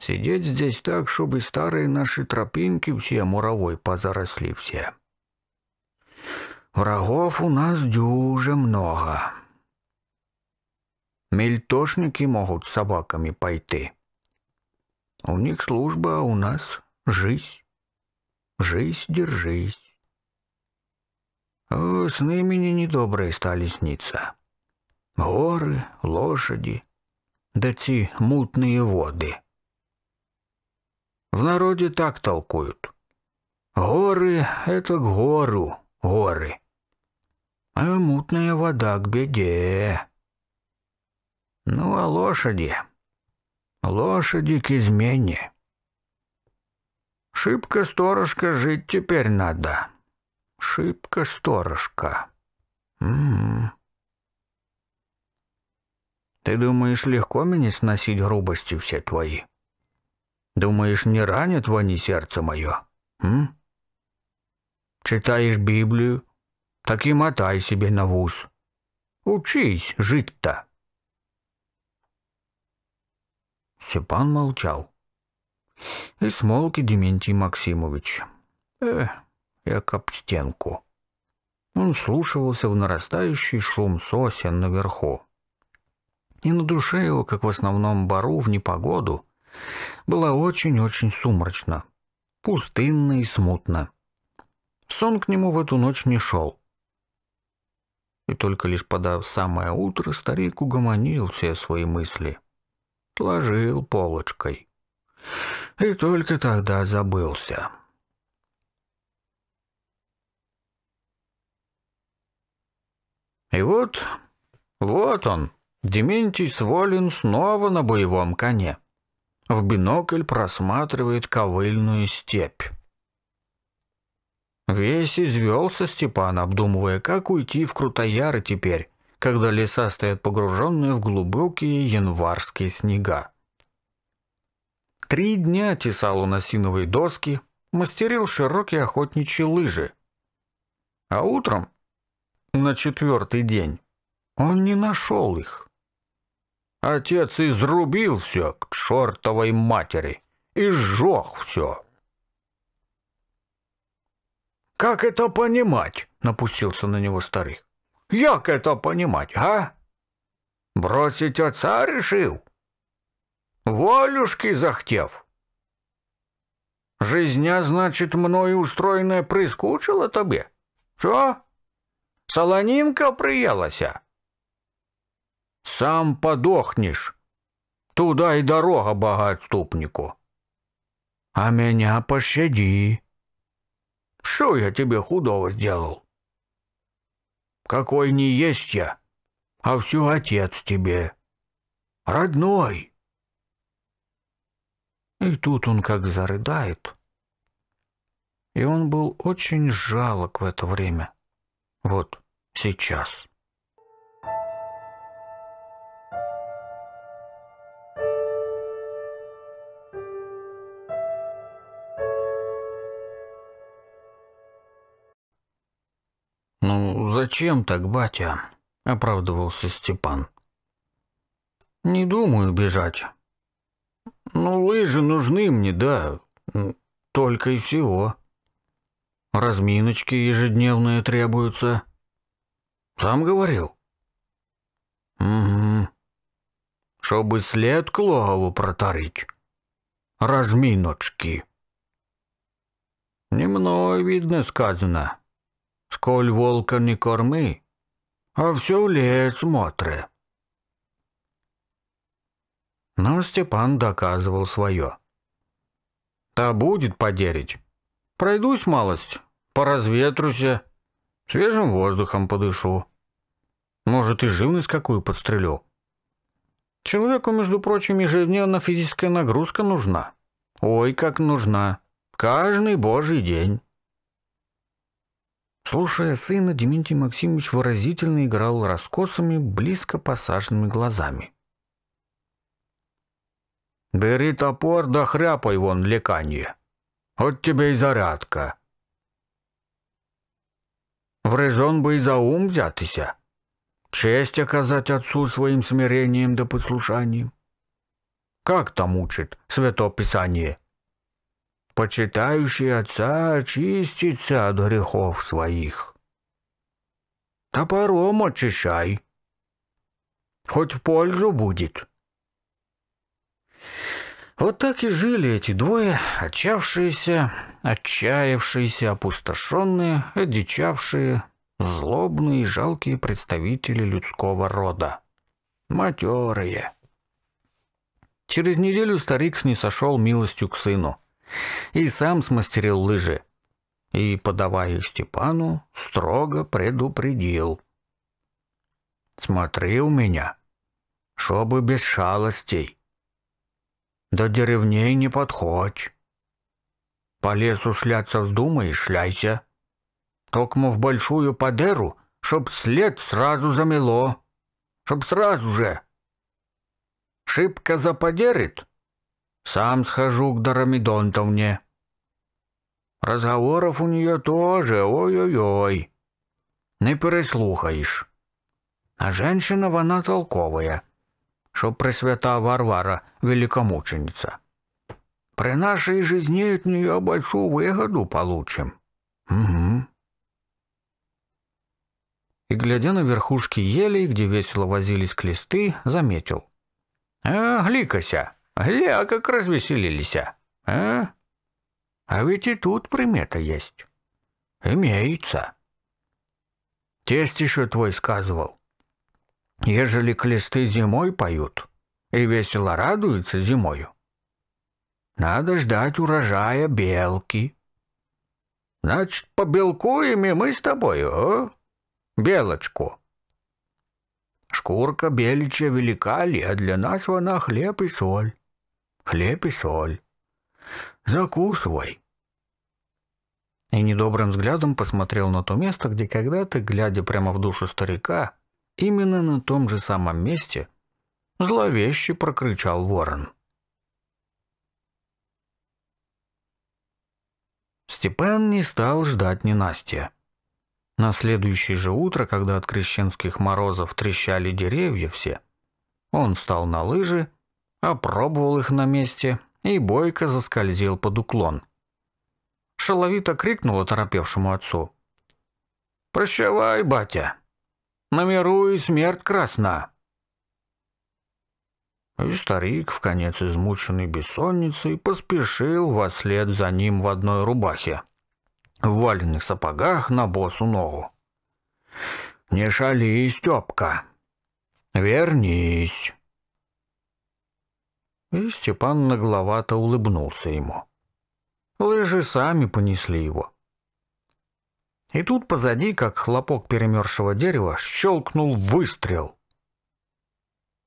Сидеть здесь так, чтобы старые наши тропинки все муровой позаросли все. Врагов у нас дюже много. Мельтошники могут собаками пойти. У них служба, а у нас жизнь. Жизнь держись. О, сны мне недобрые стали сниться. Горы, лошади, да те мутные воды — в народе так толкуют. Горы — это к гору, горы. А мутная вода к беде. Ну, а лошади? Лошади к измене. Шибко-сторожка жить теперь надо. Шибко-сторожка. Ты думаешь, легко мне сносить грубости все твои? — Думаешь, не ранят они сердце мое? М? Читаешь Библию, так и мотай себе на вуз. Учись жить-то. Степан молчал. И смолк и Дементий Максимович. Эх, я об стенку. Он слушался в нарастающий шум сосен наверху. И на душе его, как в основном бару в непогоду, было очень-очень сумрачно, пустынно и смутно. Сон к нему в эту ночь не шел. И только лишь подав самое утро, старик угомонил все свои мысли. Сложил полочкой. И только тогда забылся. И вот, вот он, Дементий Сволин снова на боевом коне. В бинокль просматривает ковыльную степь. Весь извелся Степан, обдумывая, как уйти в Крутояры теперь, когда леса стоят погруженные в глубокие январские снега. Три дня тесал он осиновые доски, мастерил широкие охотничьи лыжи. А утром, на четвертый день, он не нашел их. Отец изрубил все к чертовой матери и сжег все. «Как это понимать?» — напустился на него старик. «Як это понимать, а? Бросить отца решил? Волюшки захтев? Жизня, значит, мною устроенная прискучила тебе? Что? Солонинка приелася?» Сам подохнешь. Туда и дорога богоотступнику. А меня пощади. Что я тебе худого сделал? Какой не есть я, а все отец тебе. Родной. И тут он как зарыдает. И он был очень жалок в это время. Вот сейчас. «Зачем так, батя?» – оправдывался Степан. «Не думаю бежать. Ну, лыжи нужны мне, да, только и всего. Разминочки ежедневные требуются. Сам говорил?» «Угу. Чтобы след клову протарить. Разминочки». «Не мной, видно, сказано». Сколь волка не корми, а все лес смотри. Но Степан доказывал свое. «Та будет подерить. Пройдусь малость, поразветруся, свежим воздухом подышу. Может, и живность какую подстрелю. Человеку, между прочим, ежедневно физическая нагрузка нужна. Ой, как нужна. Каждый божий день». Слушая сына, Дементий Максимович выразительно играл раскосами, близко посаженными глазами. «Бери топор да хряпай вон леканье. От тебе и зарядка. В резон бы и за ум взятыся. Честь оказать отцу своим смирением да послушанием. Как там учит святое писание?» почитающий отца очистится от грехов своих. Топором очищай, хоть в пользу будет. Вот так и жили эти двое, отчаявшиеся, отчаявшиеся, опустошенные, одичавшие, злобные и жалкие представители людского рода. Матерые. Через неделю старик снисошел милостью к сыну и сам смастерил лыжи. И, подавая их Степану, строго предупредил. «Смотри у меня, чтобы без шалостей. До деревней не подходь. По лесу шляться вздумаешь, шляйся. Токмо в большую подеру, чтоб след сразу замело, чтоб сразу же. Шибко заподерит." Сам схожу к Дарамидонтовне. Разговоров у нее тоже, ой-ой-ой. Не переслухаешь. А женщина вона толковая, что пресвята Варвара, великомученица. При нашей жизни от нее большую выгоду получим. Угу. И, глядя на верхушки елей, где весело возились клесты, заметил. «Э, гликася!» Гля, как развеселились, а? А ведь и тут примета есть. Имеется. Тесть еще твой сказывал. Ежели клесты зимой поют и весело радуются зимою, надо ждать урожая белки. Значит, побелкуем и мы с тобою, а? Белочку. Шкурка беличья велика ли, а для нас вона хлеб и соль хлеб и соль. Закусывай. И недобрым взглядом посмотрел на то место, где когда-то, глядя прямо в душу старика, именно на том же самом месте, зловеще прокричал ворон. Степан не стал ждать ненастья. На следующее же утро, когда от крещенских морозов трещали деревья все, он встал на лыжи опробовал их на месте и бойко заскользил под уклон. Шаловито крикнул оторопевшему отцу. «Прощавай, батя! На миру и смерть красна!» И старик, в конец измученный бессонницей, поспешил вслед за ним в одной рубахе, в валенных сапогах на босу ногу. «Не шали, Степка! Вернись!» и Степан нагловато улыбнулся ему. Лыжи сами понесли его. И тут позади, как хлопок перемерзшего дерева, щелкнул выстрел.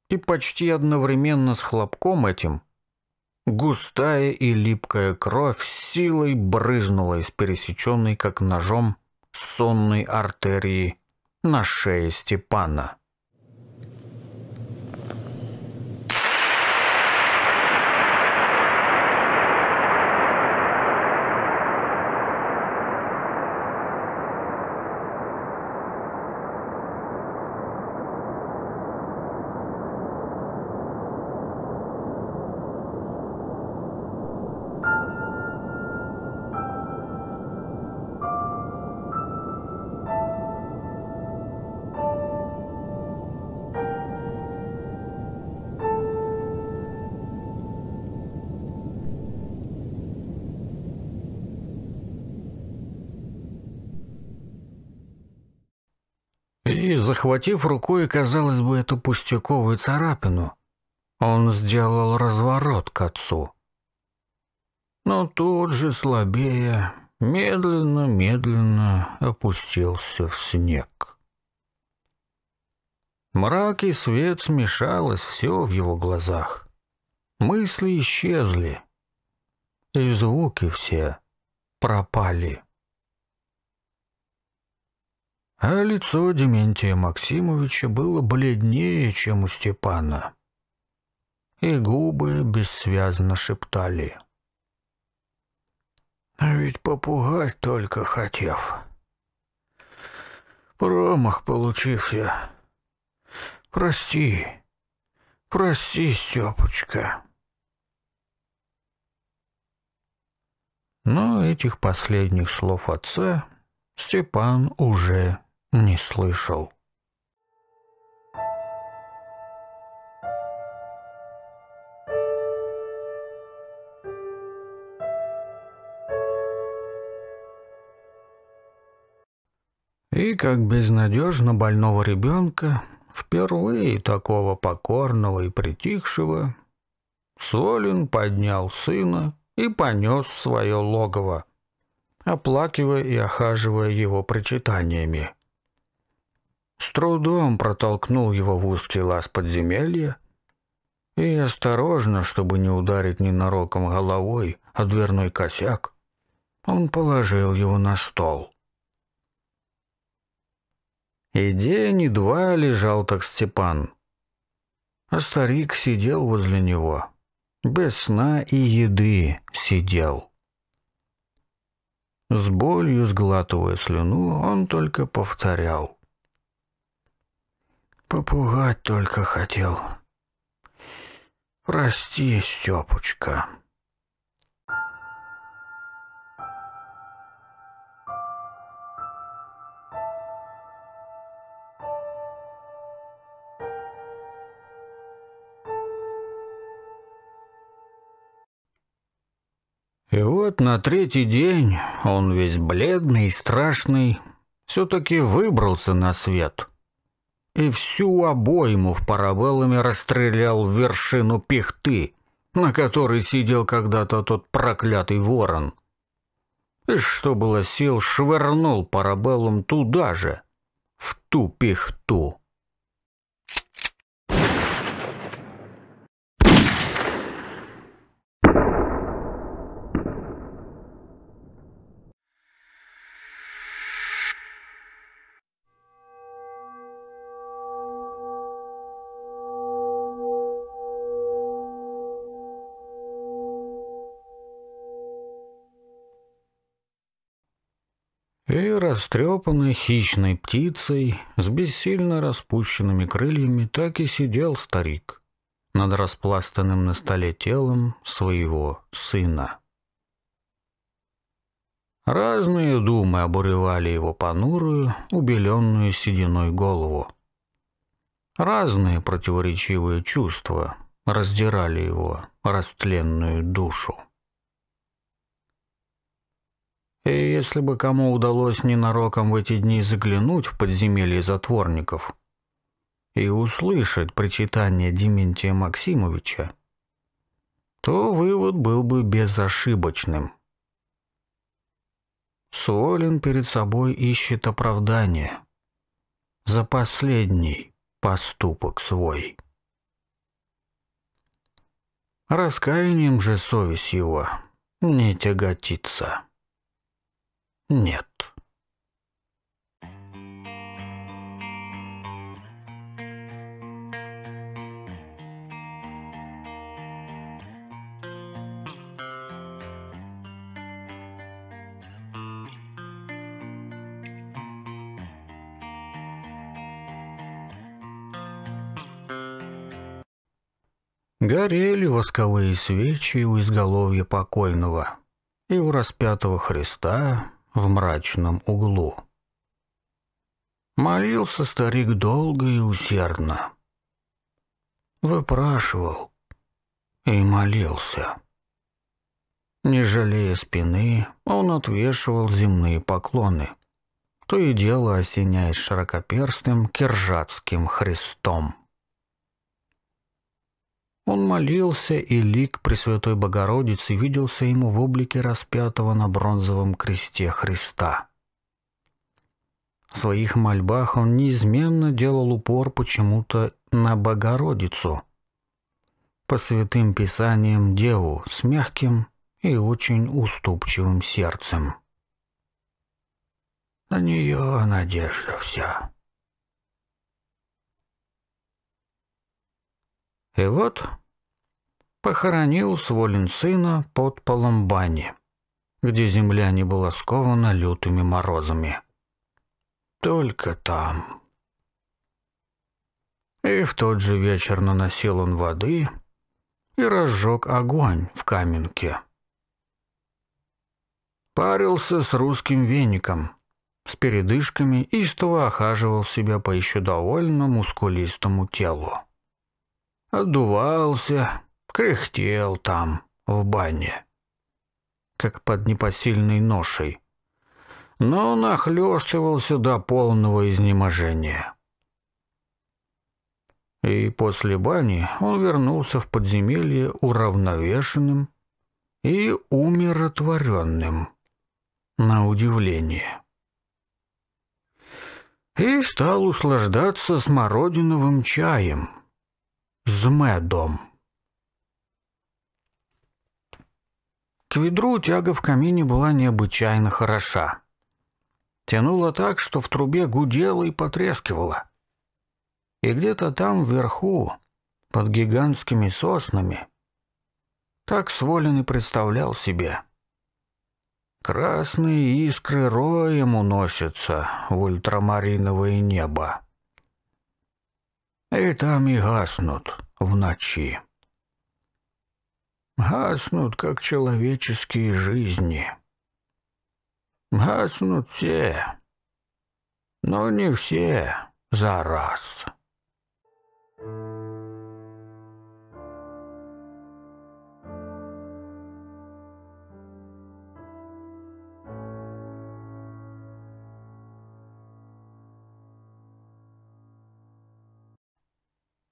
И почти одновременно с хлопком этим густая и липкая кровь силой брызнула из пересеченной, как ножом, сонной артерии на шее Степана. обхватив рукой, казалось бы, эту пустяковую царапину. Он сделал разворот к отцу. Но тут же, слабее, медленно-медленно опустился в снег. Мрак и свет смешалось все в его глазах. Мысли исчезли, и звуки все пропали а лицо Дементия Максимовича было бледнее, чем у Степана, и губы бессвязно шептали. «А ведь попугать только хотев. Промах получился. Прости, прости, Степочка». Но этих последних слов отца Степан уже не слышал. И как безнадежно больного ребенка, впервые такого покорного и притихшего, Солин поднял сына и понес свое логово, оплакивая и охаживая его прочитаниями с трудом протолкнул его в узкий лаз подземелья и, осторожно, чтобы не ударить ненароком головой о дверной косяк, он положил его на стол. И день, и два лежал так Степан, а старик сидел возле него, без сна и еды сидел. С болью сглатывая слюну, он только повторял. Попугать только хотел. Прости, Степочка. И вот на третий день он весь бледный и страшный все-таки выбрался на свет и всю обойму в парабеллами расстрелял в вершину пихты, на которой сидел когда-то тот проклятый ворон. И что было сил, швырнул парабеллум туда же, в ту пихту. и растрепанной хищной птицей с бессильно распущенными крыльями так и сидел старик над распластанным на столе телом своего сына. Разные думы обуревали его понурую, убеленную сединой голову. Разные противоречивые чувства раздирали его растленную душу. И если бы кому удалось ненароком в эти дни заглянуть в подземелье затворников и услышать причитание Дементия Максимовича, то вывод был бы безошибочным. Солин перед собой ищет оправдание за последний поступок свой. Раскаянием же совесть его не тяготится нет. Горели восковые свечи у изголовья покойного и у распятого Христа, в мрачном углу. Молился старик долго и усердно. Выпрашивал и молился. Не жалея спины, он отвешивал земные поклоны, то и дело осеняясь широкоперстым киржатским христом. Он молился, и лик Пресвятой Богородицы виделся ему в облике распятого на бронзовом кресте Христа. В своих мольбах он неизменно делал упор почему-то на Богородицу, по святым писаниям Деву с мягким и очень уступчивым сердцем. На нее надежда вся. И вот похоронил Сволин сына под Паломбани, где земля не была скована лютыми морозами. Только там. И в тот же вечер наносил он воды и разжег огонь в каменке. Парился с русским веником, с передышками и истово охаживал себя по еще довольно мускулистому телу. Отдувался, кряхтел там, в бане. Как под непосильной ношей. Но нахлёстывался до полного изнеможения. И после бани он вернулся в подземелье уравновешенным и умиротворенным, на удивление. И стал услаждаться смородиновым чаем — з медом. К ведру тяга в камине была необычайно хороша. Тянуло так, что в трубе гудело и потрескивало. И где-то там вверху, под гигантскими соснами, так Сволин и представлял себе. Красные искры роем уносятся в ультрамариновое небо. И там и гаснут в ночи, Гаснут, как человеческие жизни. Гаснут все, но не все за раз.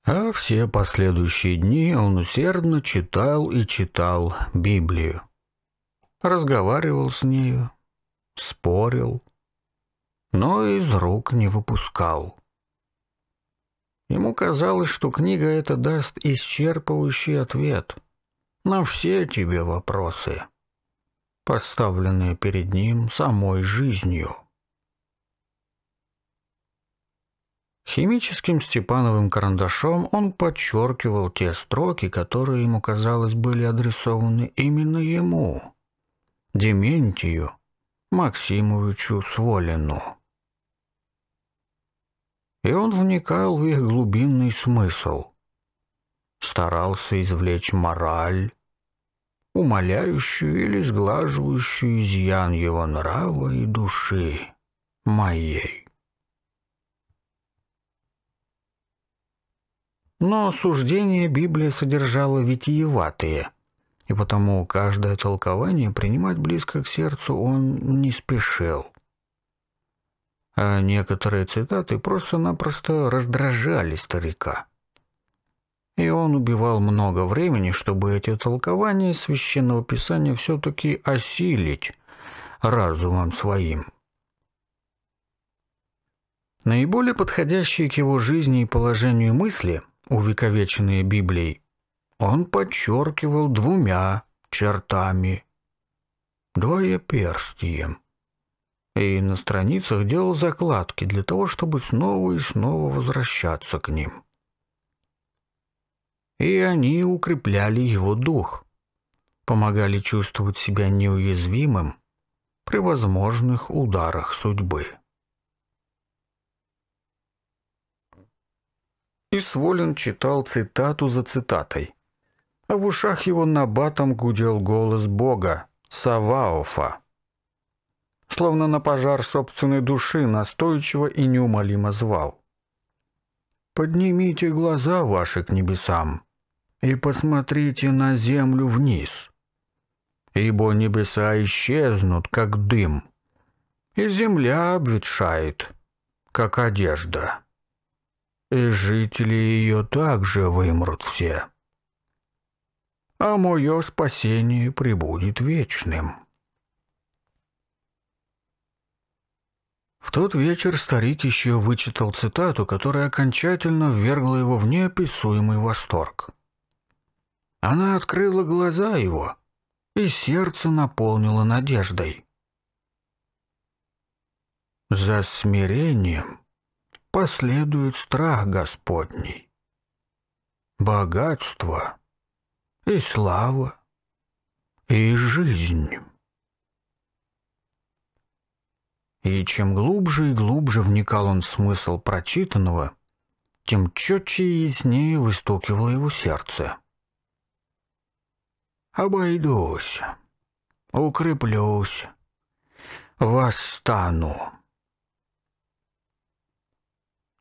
А все последующие дни он усердно читал и читал Библию. Разговаривал с нею, спорил, но из рук не выпускал. Ему казалось, что книга эта даст исчерпывающий ответ на все тебе вопросы, поставленные перед ним самой жизнью. Химическим Степановым карандашом он подчеркивал те строки, которые ему казалось были адресованы именно ему, Дементию Максимовичу Сволину. И он вникал в их глубинный смысл, старался извлечь мораль, умоляющую или сглаживающую изъян его нрава и души моей. но суждения Библия содержала витиеватые, и потому каждое толкование принимать близко к сердцу он не спешил. А некоторые цитаты просто-напросто раздражали старика. И он убивал много времени, чтобы эти толкования священного писания все-таки осилить разумом своим. Наиболее подходящие к его жизни и положению мысли – увековеченные Библией, он подчеркивал двумя чертами – двоеперстием. И на страницах делал закладки для того, чтобы снова и снова возвращаться к ним. И они укрепляли его дух, помогали чувствовать себя неуязвимым при возможных ударах судьбы. и Сволин читал цитату за цитатой. А в ушах его набатом гудел голос Бога, Саваофа. Словно на пожар собственной души настойчиво и неумолимо звал. «Поднимите глаза ваши к небесам и посмотрите на землю вниз, ибо небеса исчезнут, как дым, и земля обветшает, как одежда» и жители ее также вымрут все. А мое спасение прибудет вечным». В тот вечер старик еще вычитал цитату, которая окончательно ввергла его в неописуемый восторг. Она открыла глаза его, и сердце наполнило надеждой. «За смирением последует страх Господний, богатство и слава и жизнь. И чем глубже и глубже вникал он в смысл прочитанного, тем четче и яснее выстукивало его сердце. «Обойдусь, укреплюсь, восстану»,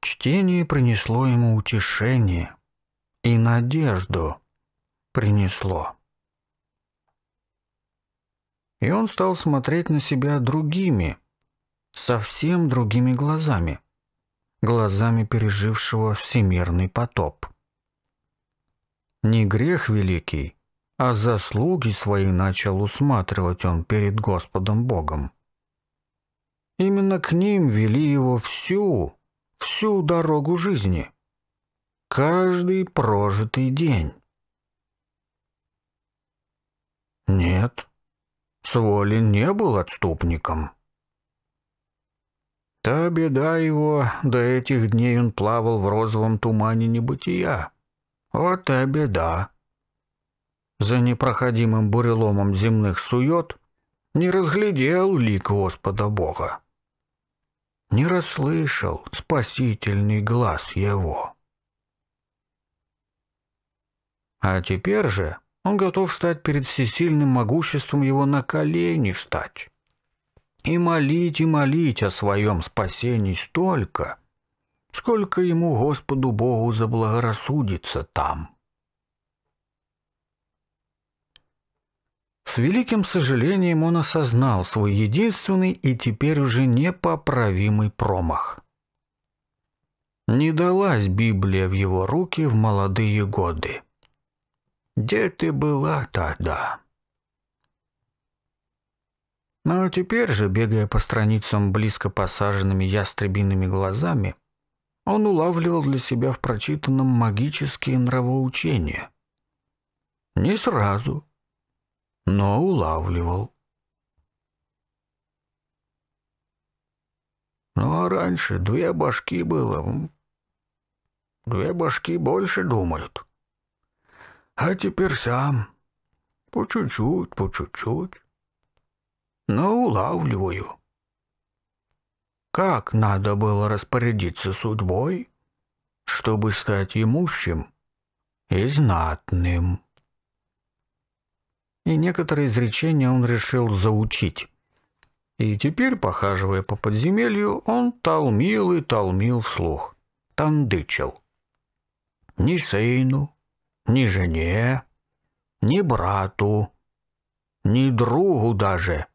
Чтение принесло ему утешение и надежду принесло. И он стал смотреть на себя другими, совсем другими глазами, глазами пережившего всемирный потоп. Не грех великий, а заслуги свои начал усматривать он перед Господом Богом. Именно к ним вели его всю, всю дорогу жизни, каждый прожитый день. Нет, Сволин не был отступником. Та беда его, до этих дней он плавал в розовом тумане небытия. Вот и беда. За непроходимым буреломом земных сует не разглядел лик Господа Бога не расслышал спасительный глаз его. А теперь же он готов встать перед всесильным могуществом его на колени встать и молить и молить о своем спасении столько, сколько ему Господу Богу заблагорассудится там. С великим сожалением он осознал свой единственный и теперь уже непоправимый промах. Не далась Библия в его руки в молодые годы. Где ты была тогда? Но ну, а теперь же, бегая по страницам близко посаженными ястребиными глазами, он улавливал для себя в прочитанном магические нравоучения. Не сразу, но улавливал. Ну а раньше две башки было. Две башки больше думают. А теперь сам. По чуть-чуть, по чуть-чуть. Но улавливаю. Как надо было распорядиться судьбой, чтобы стать имущим и знатным и некоторые изречения он решил заучить. И теперь, похаживая по подземелью, он толмил и толмил вслух, тандычил. «Ни сыну, ни жене, ни брату, ни другу даже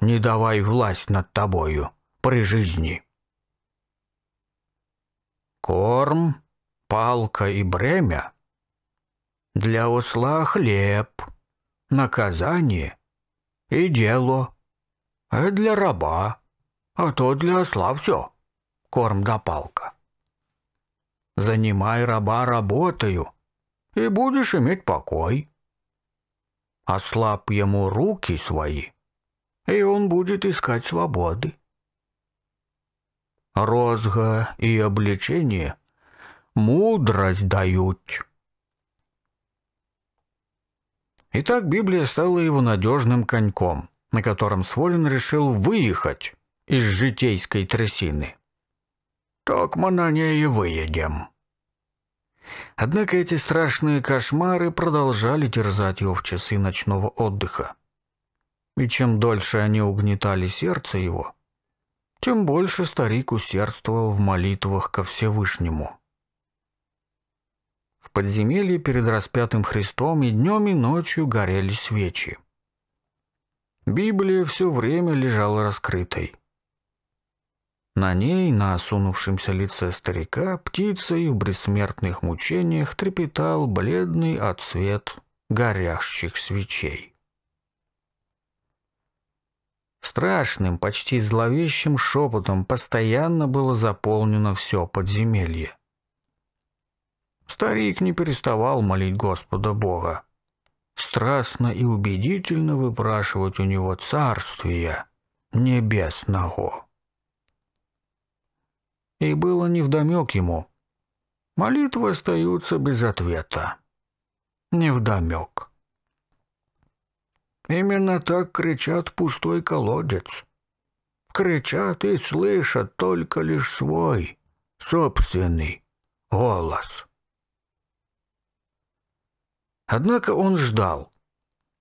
не давай власть над тобою при жизни». Корм, палка и бремя — для осла хлеб — наказание и дело. А для раба, а то для осла все. Корм да палка. Занимай раба работаю, и будешь иметь покой. Ослаб ему руки свои, и он будет искать свободы. Розга и обличение мудрость дают. Итак, Библия стала его надежным коньком, на котором Сволин решил выехать из житейской трясины. «Так мы на ней и выедем». Однако эти страшные кошмары продолжали терзать его в часы ночного отдыха. И чем дольше они угнетали сердце его, тем больше старик усердствовал в молитвах ко Всевышнему подземелье перед распятым Христом и днем, и ночью горели свечи. Библия все время лежала раскрытой. На ней, на осунувшемся лице старика, птицей в бессмертных мучениях трепетал бледный отсвет горящих свечей. Страшным, почти зловещим шепотом постоянно было заполнено все подземелье старик не переставал молить Господа Бога, страстно и убедительно выпрашивать у него царствия небесного. И было невдомек ему. Молитвы остаются без ответа. Невдомек. Именно так кричат пустой колодец. Кричат и слышат только лишь свой, собственный голос. Однако он ждал.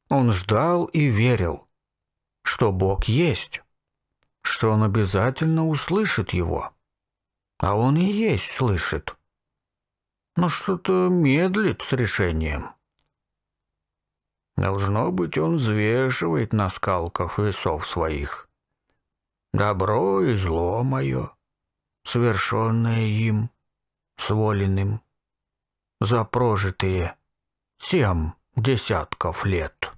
Он ждал и верил, что Бог есть, что он обязательно услышит его. А он и есть слышит. Но что-то медлит с решением. Должно быть, он взвешивает на скалках весов своих. Добро и зло мое, совершенное им, своленным, за прожитые семь десятков лет.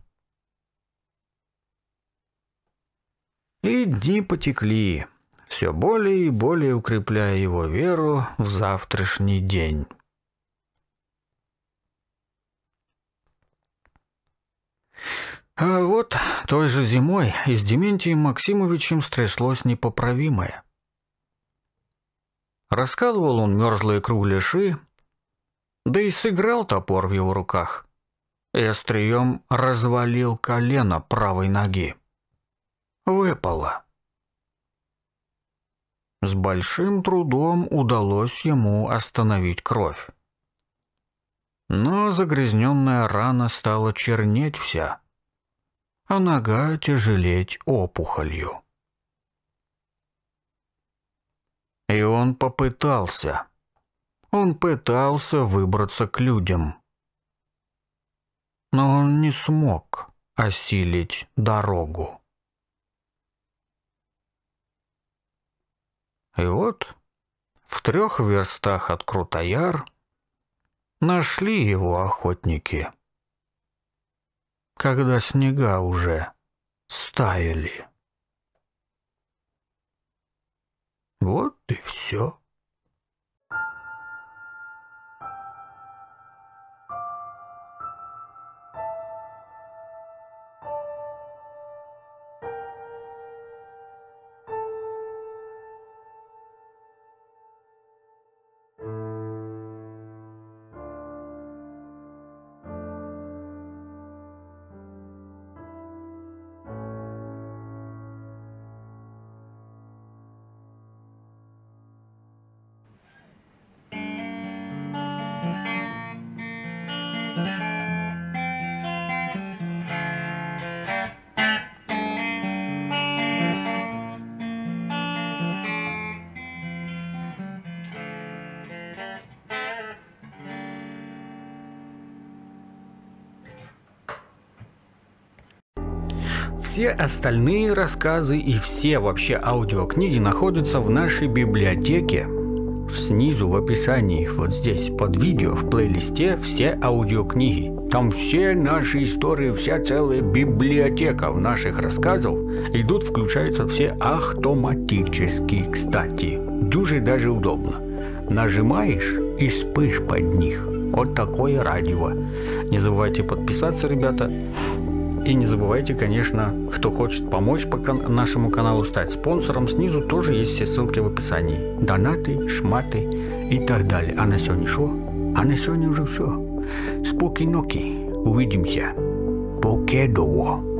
И дни потекли, все более и более укрепляя его веру в завтрашний день. А вот той же зимой и с Дементием Максимовичем стряслось непоправимое. Раскалывал он мерзлые кругляши, да и сыграл топор в его руках. И острием развалил колено правой ноги. Выпало. С большим трудом удалось ему остановить кровь. Но загрязненная рана стала чернеть вся, а нога тяжелеть опухолью. И он попытался, он пытался выбраться к людям. Но он не смог осилить дорогу. И вот в трех верстах от Крутояр нашли его охотники, когда снега уже стаяли. Вот и все. Все остальные рассказы и все вообще аудиокниги находятся в нашей библиотеке. Снизу в описании, вот здесь, под видео, в плейлисте все аудиокниги. Там все наши истории, вся целая библиотека в наших рассказов. идут включаются все автоматически, кстати. Дуже даже удобно. Нажимаешь и спишь под них. Вот такое радио. Не забывайте подписаться, ребята. И не забывайте, конечно, кто хочет помочь по кан- нашему каналу стать спонсором, снизу тоже есть все ссылки в описании. Донаты, шматы и так далее. А на сегодня что? А на сегодня уже все. Споки-ноки. Увидимся. Покедово.